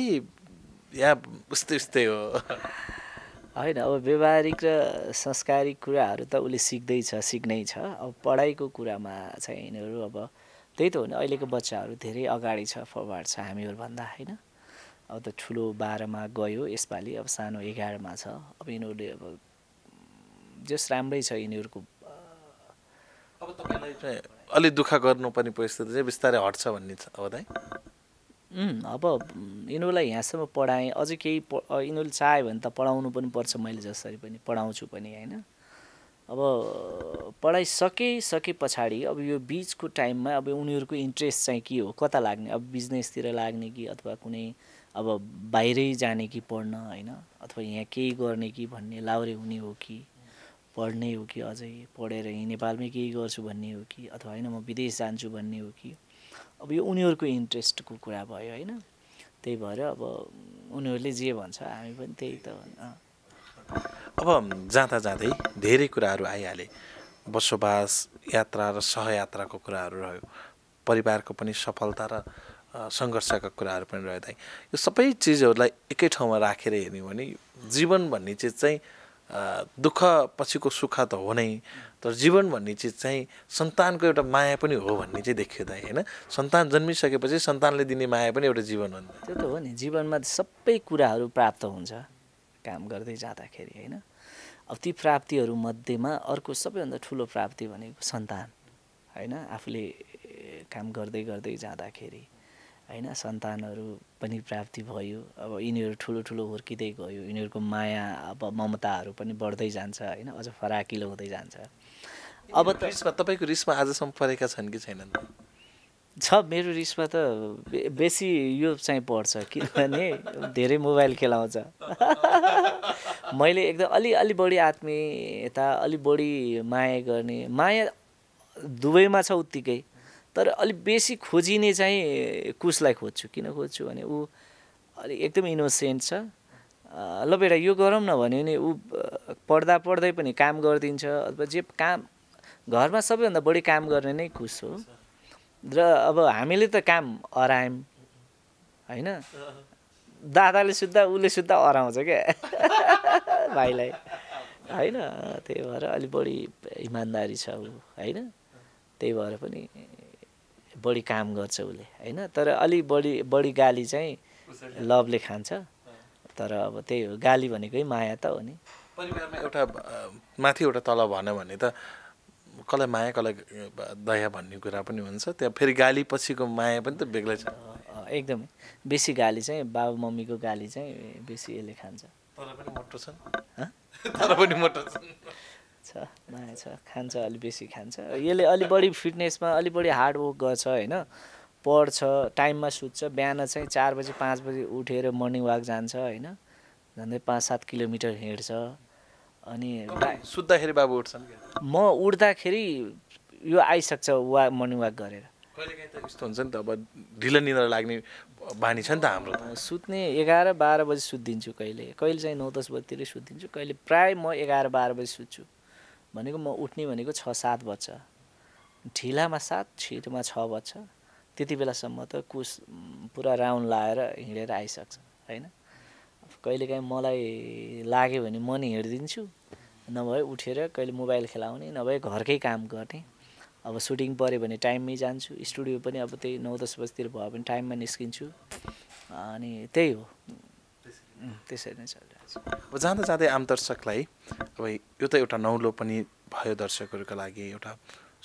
या उस्तै उस्तै हो होइन अब व्यवहारिक र संस्कारिक कुराहरू त उसले सिक्दैछ सिक्नै छ अब पढाइको कुरामा चाहिँ यिनीहरू अब त्यही त हो नि अहिलेको बच्चाहरू धेरै अगाडि छ फरवार्ड छ हामीहरूभन्दा होइन अब त ठुलो बाह्रमा गयो यसपालि अब सानो एघारमा छ अब यिनीहरूले अब जस राम्रै छ यिनीहरूको अब तपाईँलाई अलिक दुःख गर्नुपर्ने परिस्थिति चाहिँ बिस्तारै हट्छ भन्ने छ अब दाइ अब यिनीहरूलाई यहाँसम्म पढाएँ अझै केही यिनीहरूले चाह्यो भने त पढाउनु पनि पर्छ मैले जसरी पनि पढाउँछु पनि होइन अब पढाइसके सके पछाडि अब यो बिचको टाइममा अब उनीहरूको इन्ट्रेस्ट चाहिँ के हो कता लाग्ने अब बिजनेसतिर लाग्ने कि अथवा कुनै अब बाहिरै जाने कि पढ्न होइन अथवा यहाँ केही गर्ने कि भन्ने लाउरे हुने हो कि पढ्ने हो कि अझै पढेर यहीँ नेपालमै केही गर्छु भन्ने हो कि अथवा होइन म विदेश जान्छु भन्ने हो कि अब यो उनीहरूको इन्ट्रेस्टको कुरा भयो होइन त्यही भएर अब उनीहरूले जे भन्छ हामी पनि त्यही त अब जाँदा जाँदै धेरै कुराहरू आइहाले बसोबास यात्रा र सहयात्राको कुराहरू रह्यो परिवारको पनि सफलता र सङ्घर्षका कुराहरू पनि रह्यो त यो सबै चिजहरूलाई एकै ठाउँमा राखेर हेऱ्यौँ भने जीवन भन्ने चिज चाहिँ दुःख पछिको सुख त हो नै तर जीवन भन्ने चिज चाहिँ सन्तानको एउटा माया पनि हो भन्ने चाहिँ देखियो त होइन सन्तान जन्मिसकेपछि सन्तानले दिने माया पनि एउटा जीवन हो त्यो त हो नि जीवनमा सबै कुराहरू प्राप्त हुन्छ काम गर्दै जाँदाखेरि होइन अब ती प्राप्तिहरूमध्येमा अर्को सबैभन्दा ठुलो प्राप्ति भनेको सन्तान होइन आफूले काम गर्दै गर्दै जाँदाखेरि होइन सन्तानहरू पनि प्राप्ति भयो अब यिनीहरू ठुलो ठुलो हुर्किँदै गयो यिनीहरूको माया अब ममताहरू पनि बढ्दै जान्छ होइन अझ फराकिलो हुँदै जान्छ अब त तपाईँको रिसमा आजसम्म परेका छन् कि छैनन् छ मेरो रिसमा त बेसी यो चाहिँ पर्छ किनभने धेरै मोबाइल खेलाउँछ *laughs* मैले एकदम अलि अलि बढी आत्मीयता अलि बढी माया गर्ने माया दुवैमा छ उत्तिकै तर अलिक बेसी खोजिने चाहिँ कुसलाई खोज्छु किन खोज्छु भने ऊ अलिक एकदम इनोसेन्ट छ ल बेटा यो गरौँ न भन्यो नि ऊ पढ्दा पढ्दै पनि काम गरिदिन्छ अथवा जे काम घरमा सबैभन्दा बढी काम गर्ने नै खुस हो र अब हामीले त काम हरायौँ होइन दादाले सुत्दा उसले सुत्दा हराउँछ क्या *laughs* भाइलाई होइन त्यही भएर अलिक बढी इमान्दारी छ ऊ होइन त्यही भएर पनि बढी काम गर्छ उसले होइन तर अलिक बढी बढी गाली चाहिँ लभले खान्छ तर अब त्यही हो गाली भनेकै माया त हो नि परिवारमा एउटा माथि एउटा तल भन्यो भने त कसलाई माया कसलाई दया भन्ने कुरा पनि हुन्छ त्यहाँ फेरि गाली पछिको माया पनि त बेग्लै छ एकदमै बेसी गाली चाहिँ बाबु मम्मीको गाली चाहिँ बेसी यसले खान्छ तर पनि मोटो छन् तर पनि मोटो छन् छ माया छ खान्छ अलिक बेसी खान्छ यसले अलि बढी फिटनेसमा अलि बढी हार्डवर्क गर्छ होइन पढ्छ टाइममा सुत्छ बिहान चाहिँ चार बजी पाँच बजी उठेर मर्निङ वाक जान्छ होइन झन्डै पाँच सात किलोमिटर हिँड्छ अनि सुत्दाखेरि बाबु उठ्छन् म उठ्दाखेरि यो आइसक्छ वा मर्निङ वाक गरेर यस्तो हुन्छ नि त अब ढिलो निन्द्रा लाग्ने बानी छ नि त हाम्रो सुत्ने एघार बाह्र बजी सुत्दिन्छु कहिले कहिले चाहिँ नौ दस बजीतिरै सुत्दिन्छु कहिले प्रायः म एघार बाह्र बजी सुत्छु भनेको म उठ्ने भनेको छ सात बज्छ ढिलामा सात छिटोमा छ बज्छ त्यति बेलासम्म त कुस पुरा राउन्ड लाएर हिँडेर आइसक्छ होइन कहिलेकाहीँ मलाई लाग्यो भने म नि हिँडिदिन्छु नभए उठेर कहिले मोबाइल खेलाउने नभए घरकै काम गर्ने अब सुटिङ पऱ्यो भने टाइममै जान्छु स्टुडियो पनि अब त्यही नौ दस बजीतिर भयो भने टाइममा निस्किन्छु अनि त्यही हो त्यसरी नै चल्छ अब जाँदा जाँदै आम दर्शकलाई अब यो त एउटा नौलो पनि भयो दर्शकहरूको लागि एउटा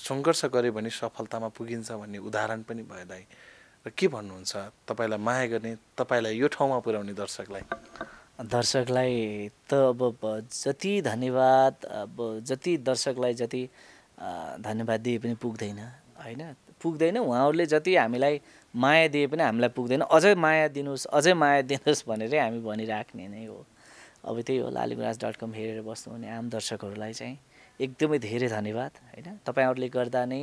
सङ्घर्ष गऱ्यो भने सफलतामा पुगिन्छ भन्ने उदाहरण पनि भयो दाइ र के भन्नुहुन्छ तपाईँलाई माया गर्ने तपाईँलाई यो ठाउँमा पुर्याउने दर्शकलाई दर्शकलाई त अब जति धन्यवाद अब जति दर्शकलाई जति धन्यवाद दिए पनि पुग्दैन होइन पुग्दैन उहाँहरूले जति हामीलाई माया दिए पनि हामीलाई पुग्दैन अझै माया दिनुहोस् अझै माया दिनुहोस् भनेरै हामी भनिराख्ने नै हो अब त्यही हो लालिमराज डट कम हेरेर बस्नुहुने आम दर्शकहरूलाई चाहिँ एकदमै धेरै धन्यवाद होइन तपाईँहरूले गर्दा नै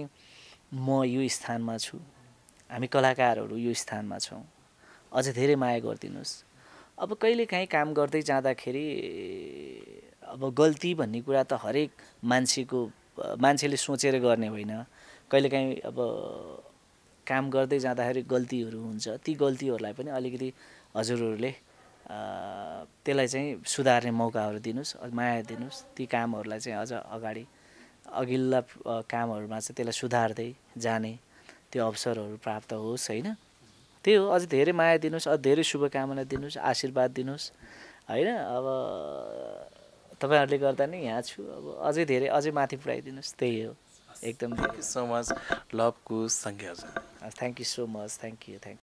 म यो स्थानमा छु हामी कलाकारहरू यो स्थानमा छौँ अझ धेरै माया गरिदिनुहोस् अब कहिलेकाहीँ काम गर्दै जाँदाखेरि अब गल्ती भन्ने कुरा त हरेक मान्छेको मान्छेले सोचेर गर्ने होइन कहिलेकाहीँ अब काम गर्दै जाँदाखेरि गल्तीहरू हुन्छ ती गल्तीहरूलाई पनि अलिकति हजुरहरूले त्यसलाई चाहिँ सुधार्ने मौकाहरू दिनुहोस् माया दिनुहोस् ती कामहरूलाई चाहिँ अझ अगाडि अघिल्ला कामहरूमा चाहिँ त्यसलाई सुधार्दै जाने त्यो अवसरहरू प्राप्त होस् होइन त्यही हो अझ धेरै माया दिनुहोस् अझ धेरै शुभकामना दिनुहोस् आशीर्वाद दिनुहोस् होइन अब तपाईँहरूले गर्दा नै यहाँ छु अब अझै धेरै अझै माथि पुऱ्याइदिनुहोस् त्यही हो एकदम थ्याङ्क यू सो मच लभको सङ्ख्या thank you so much thank you thank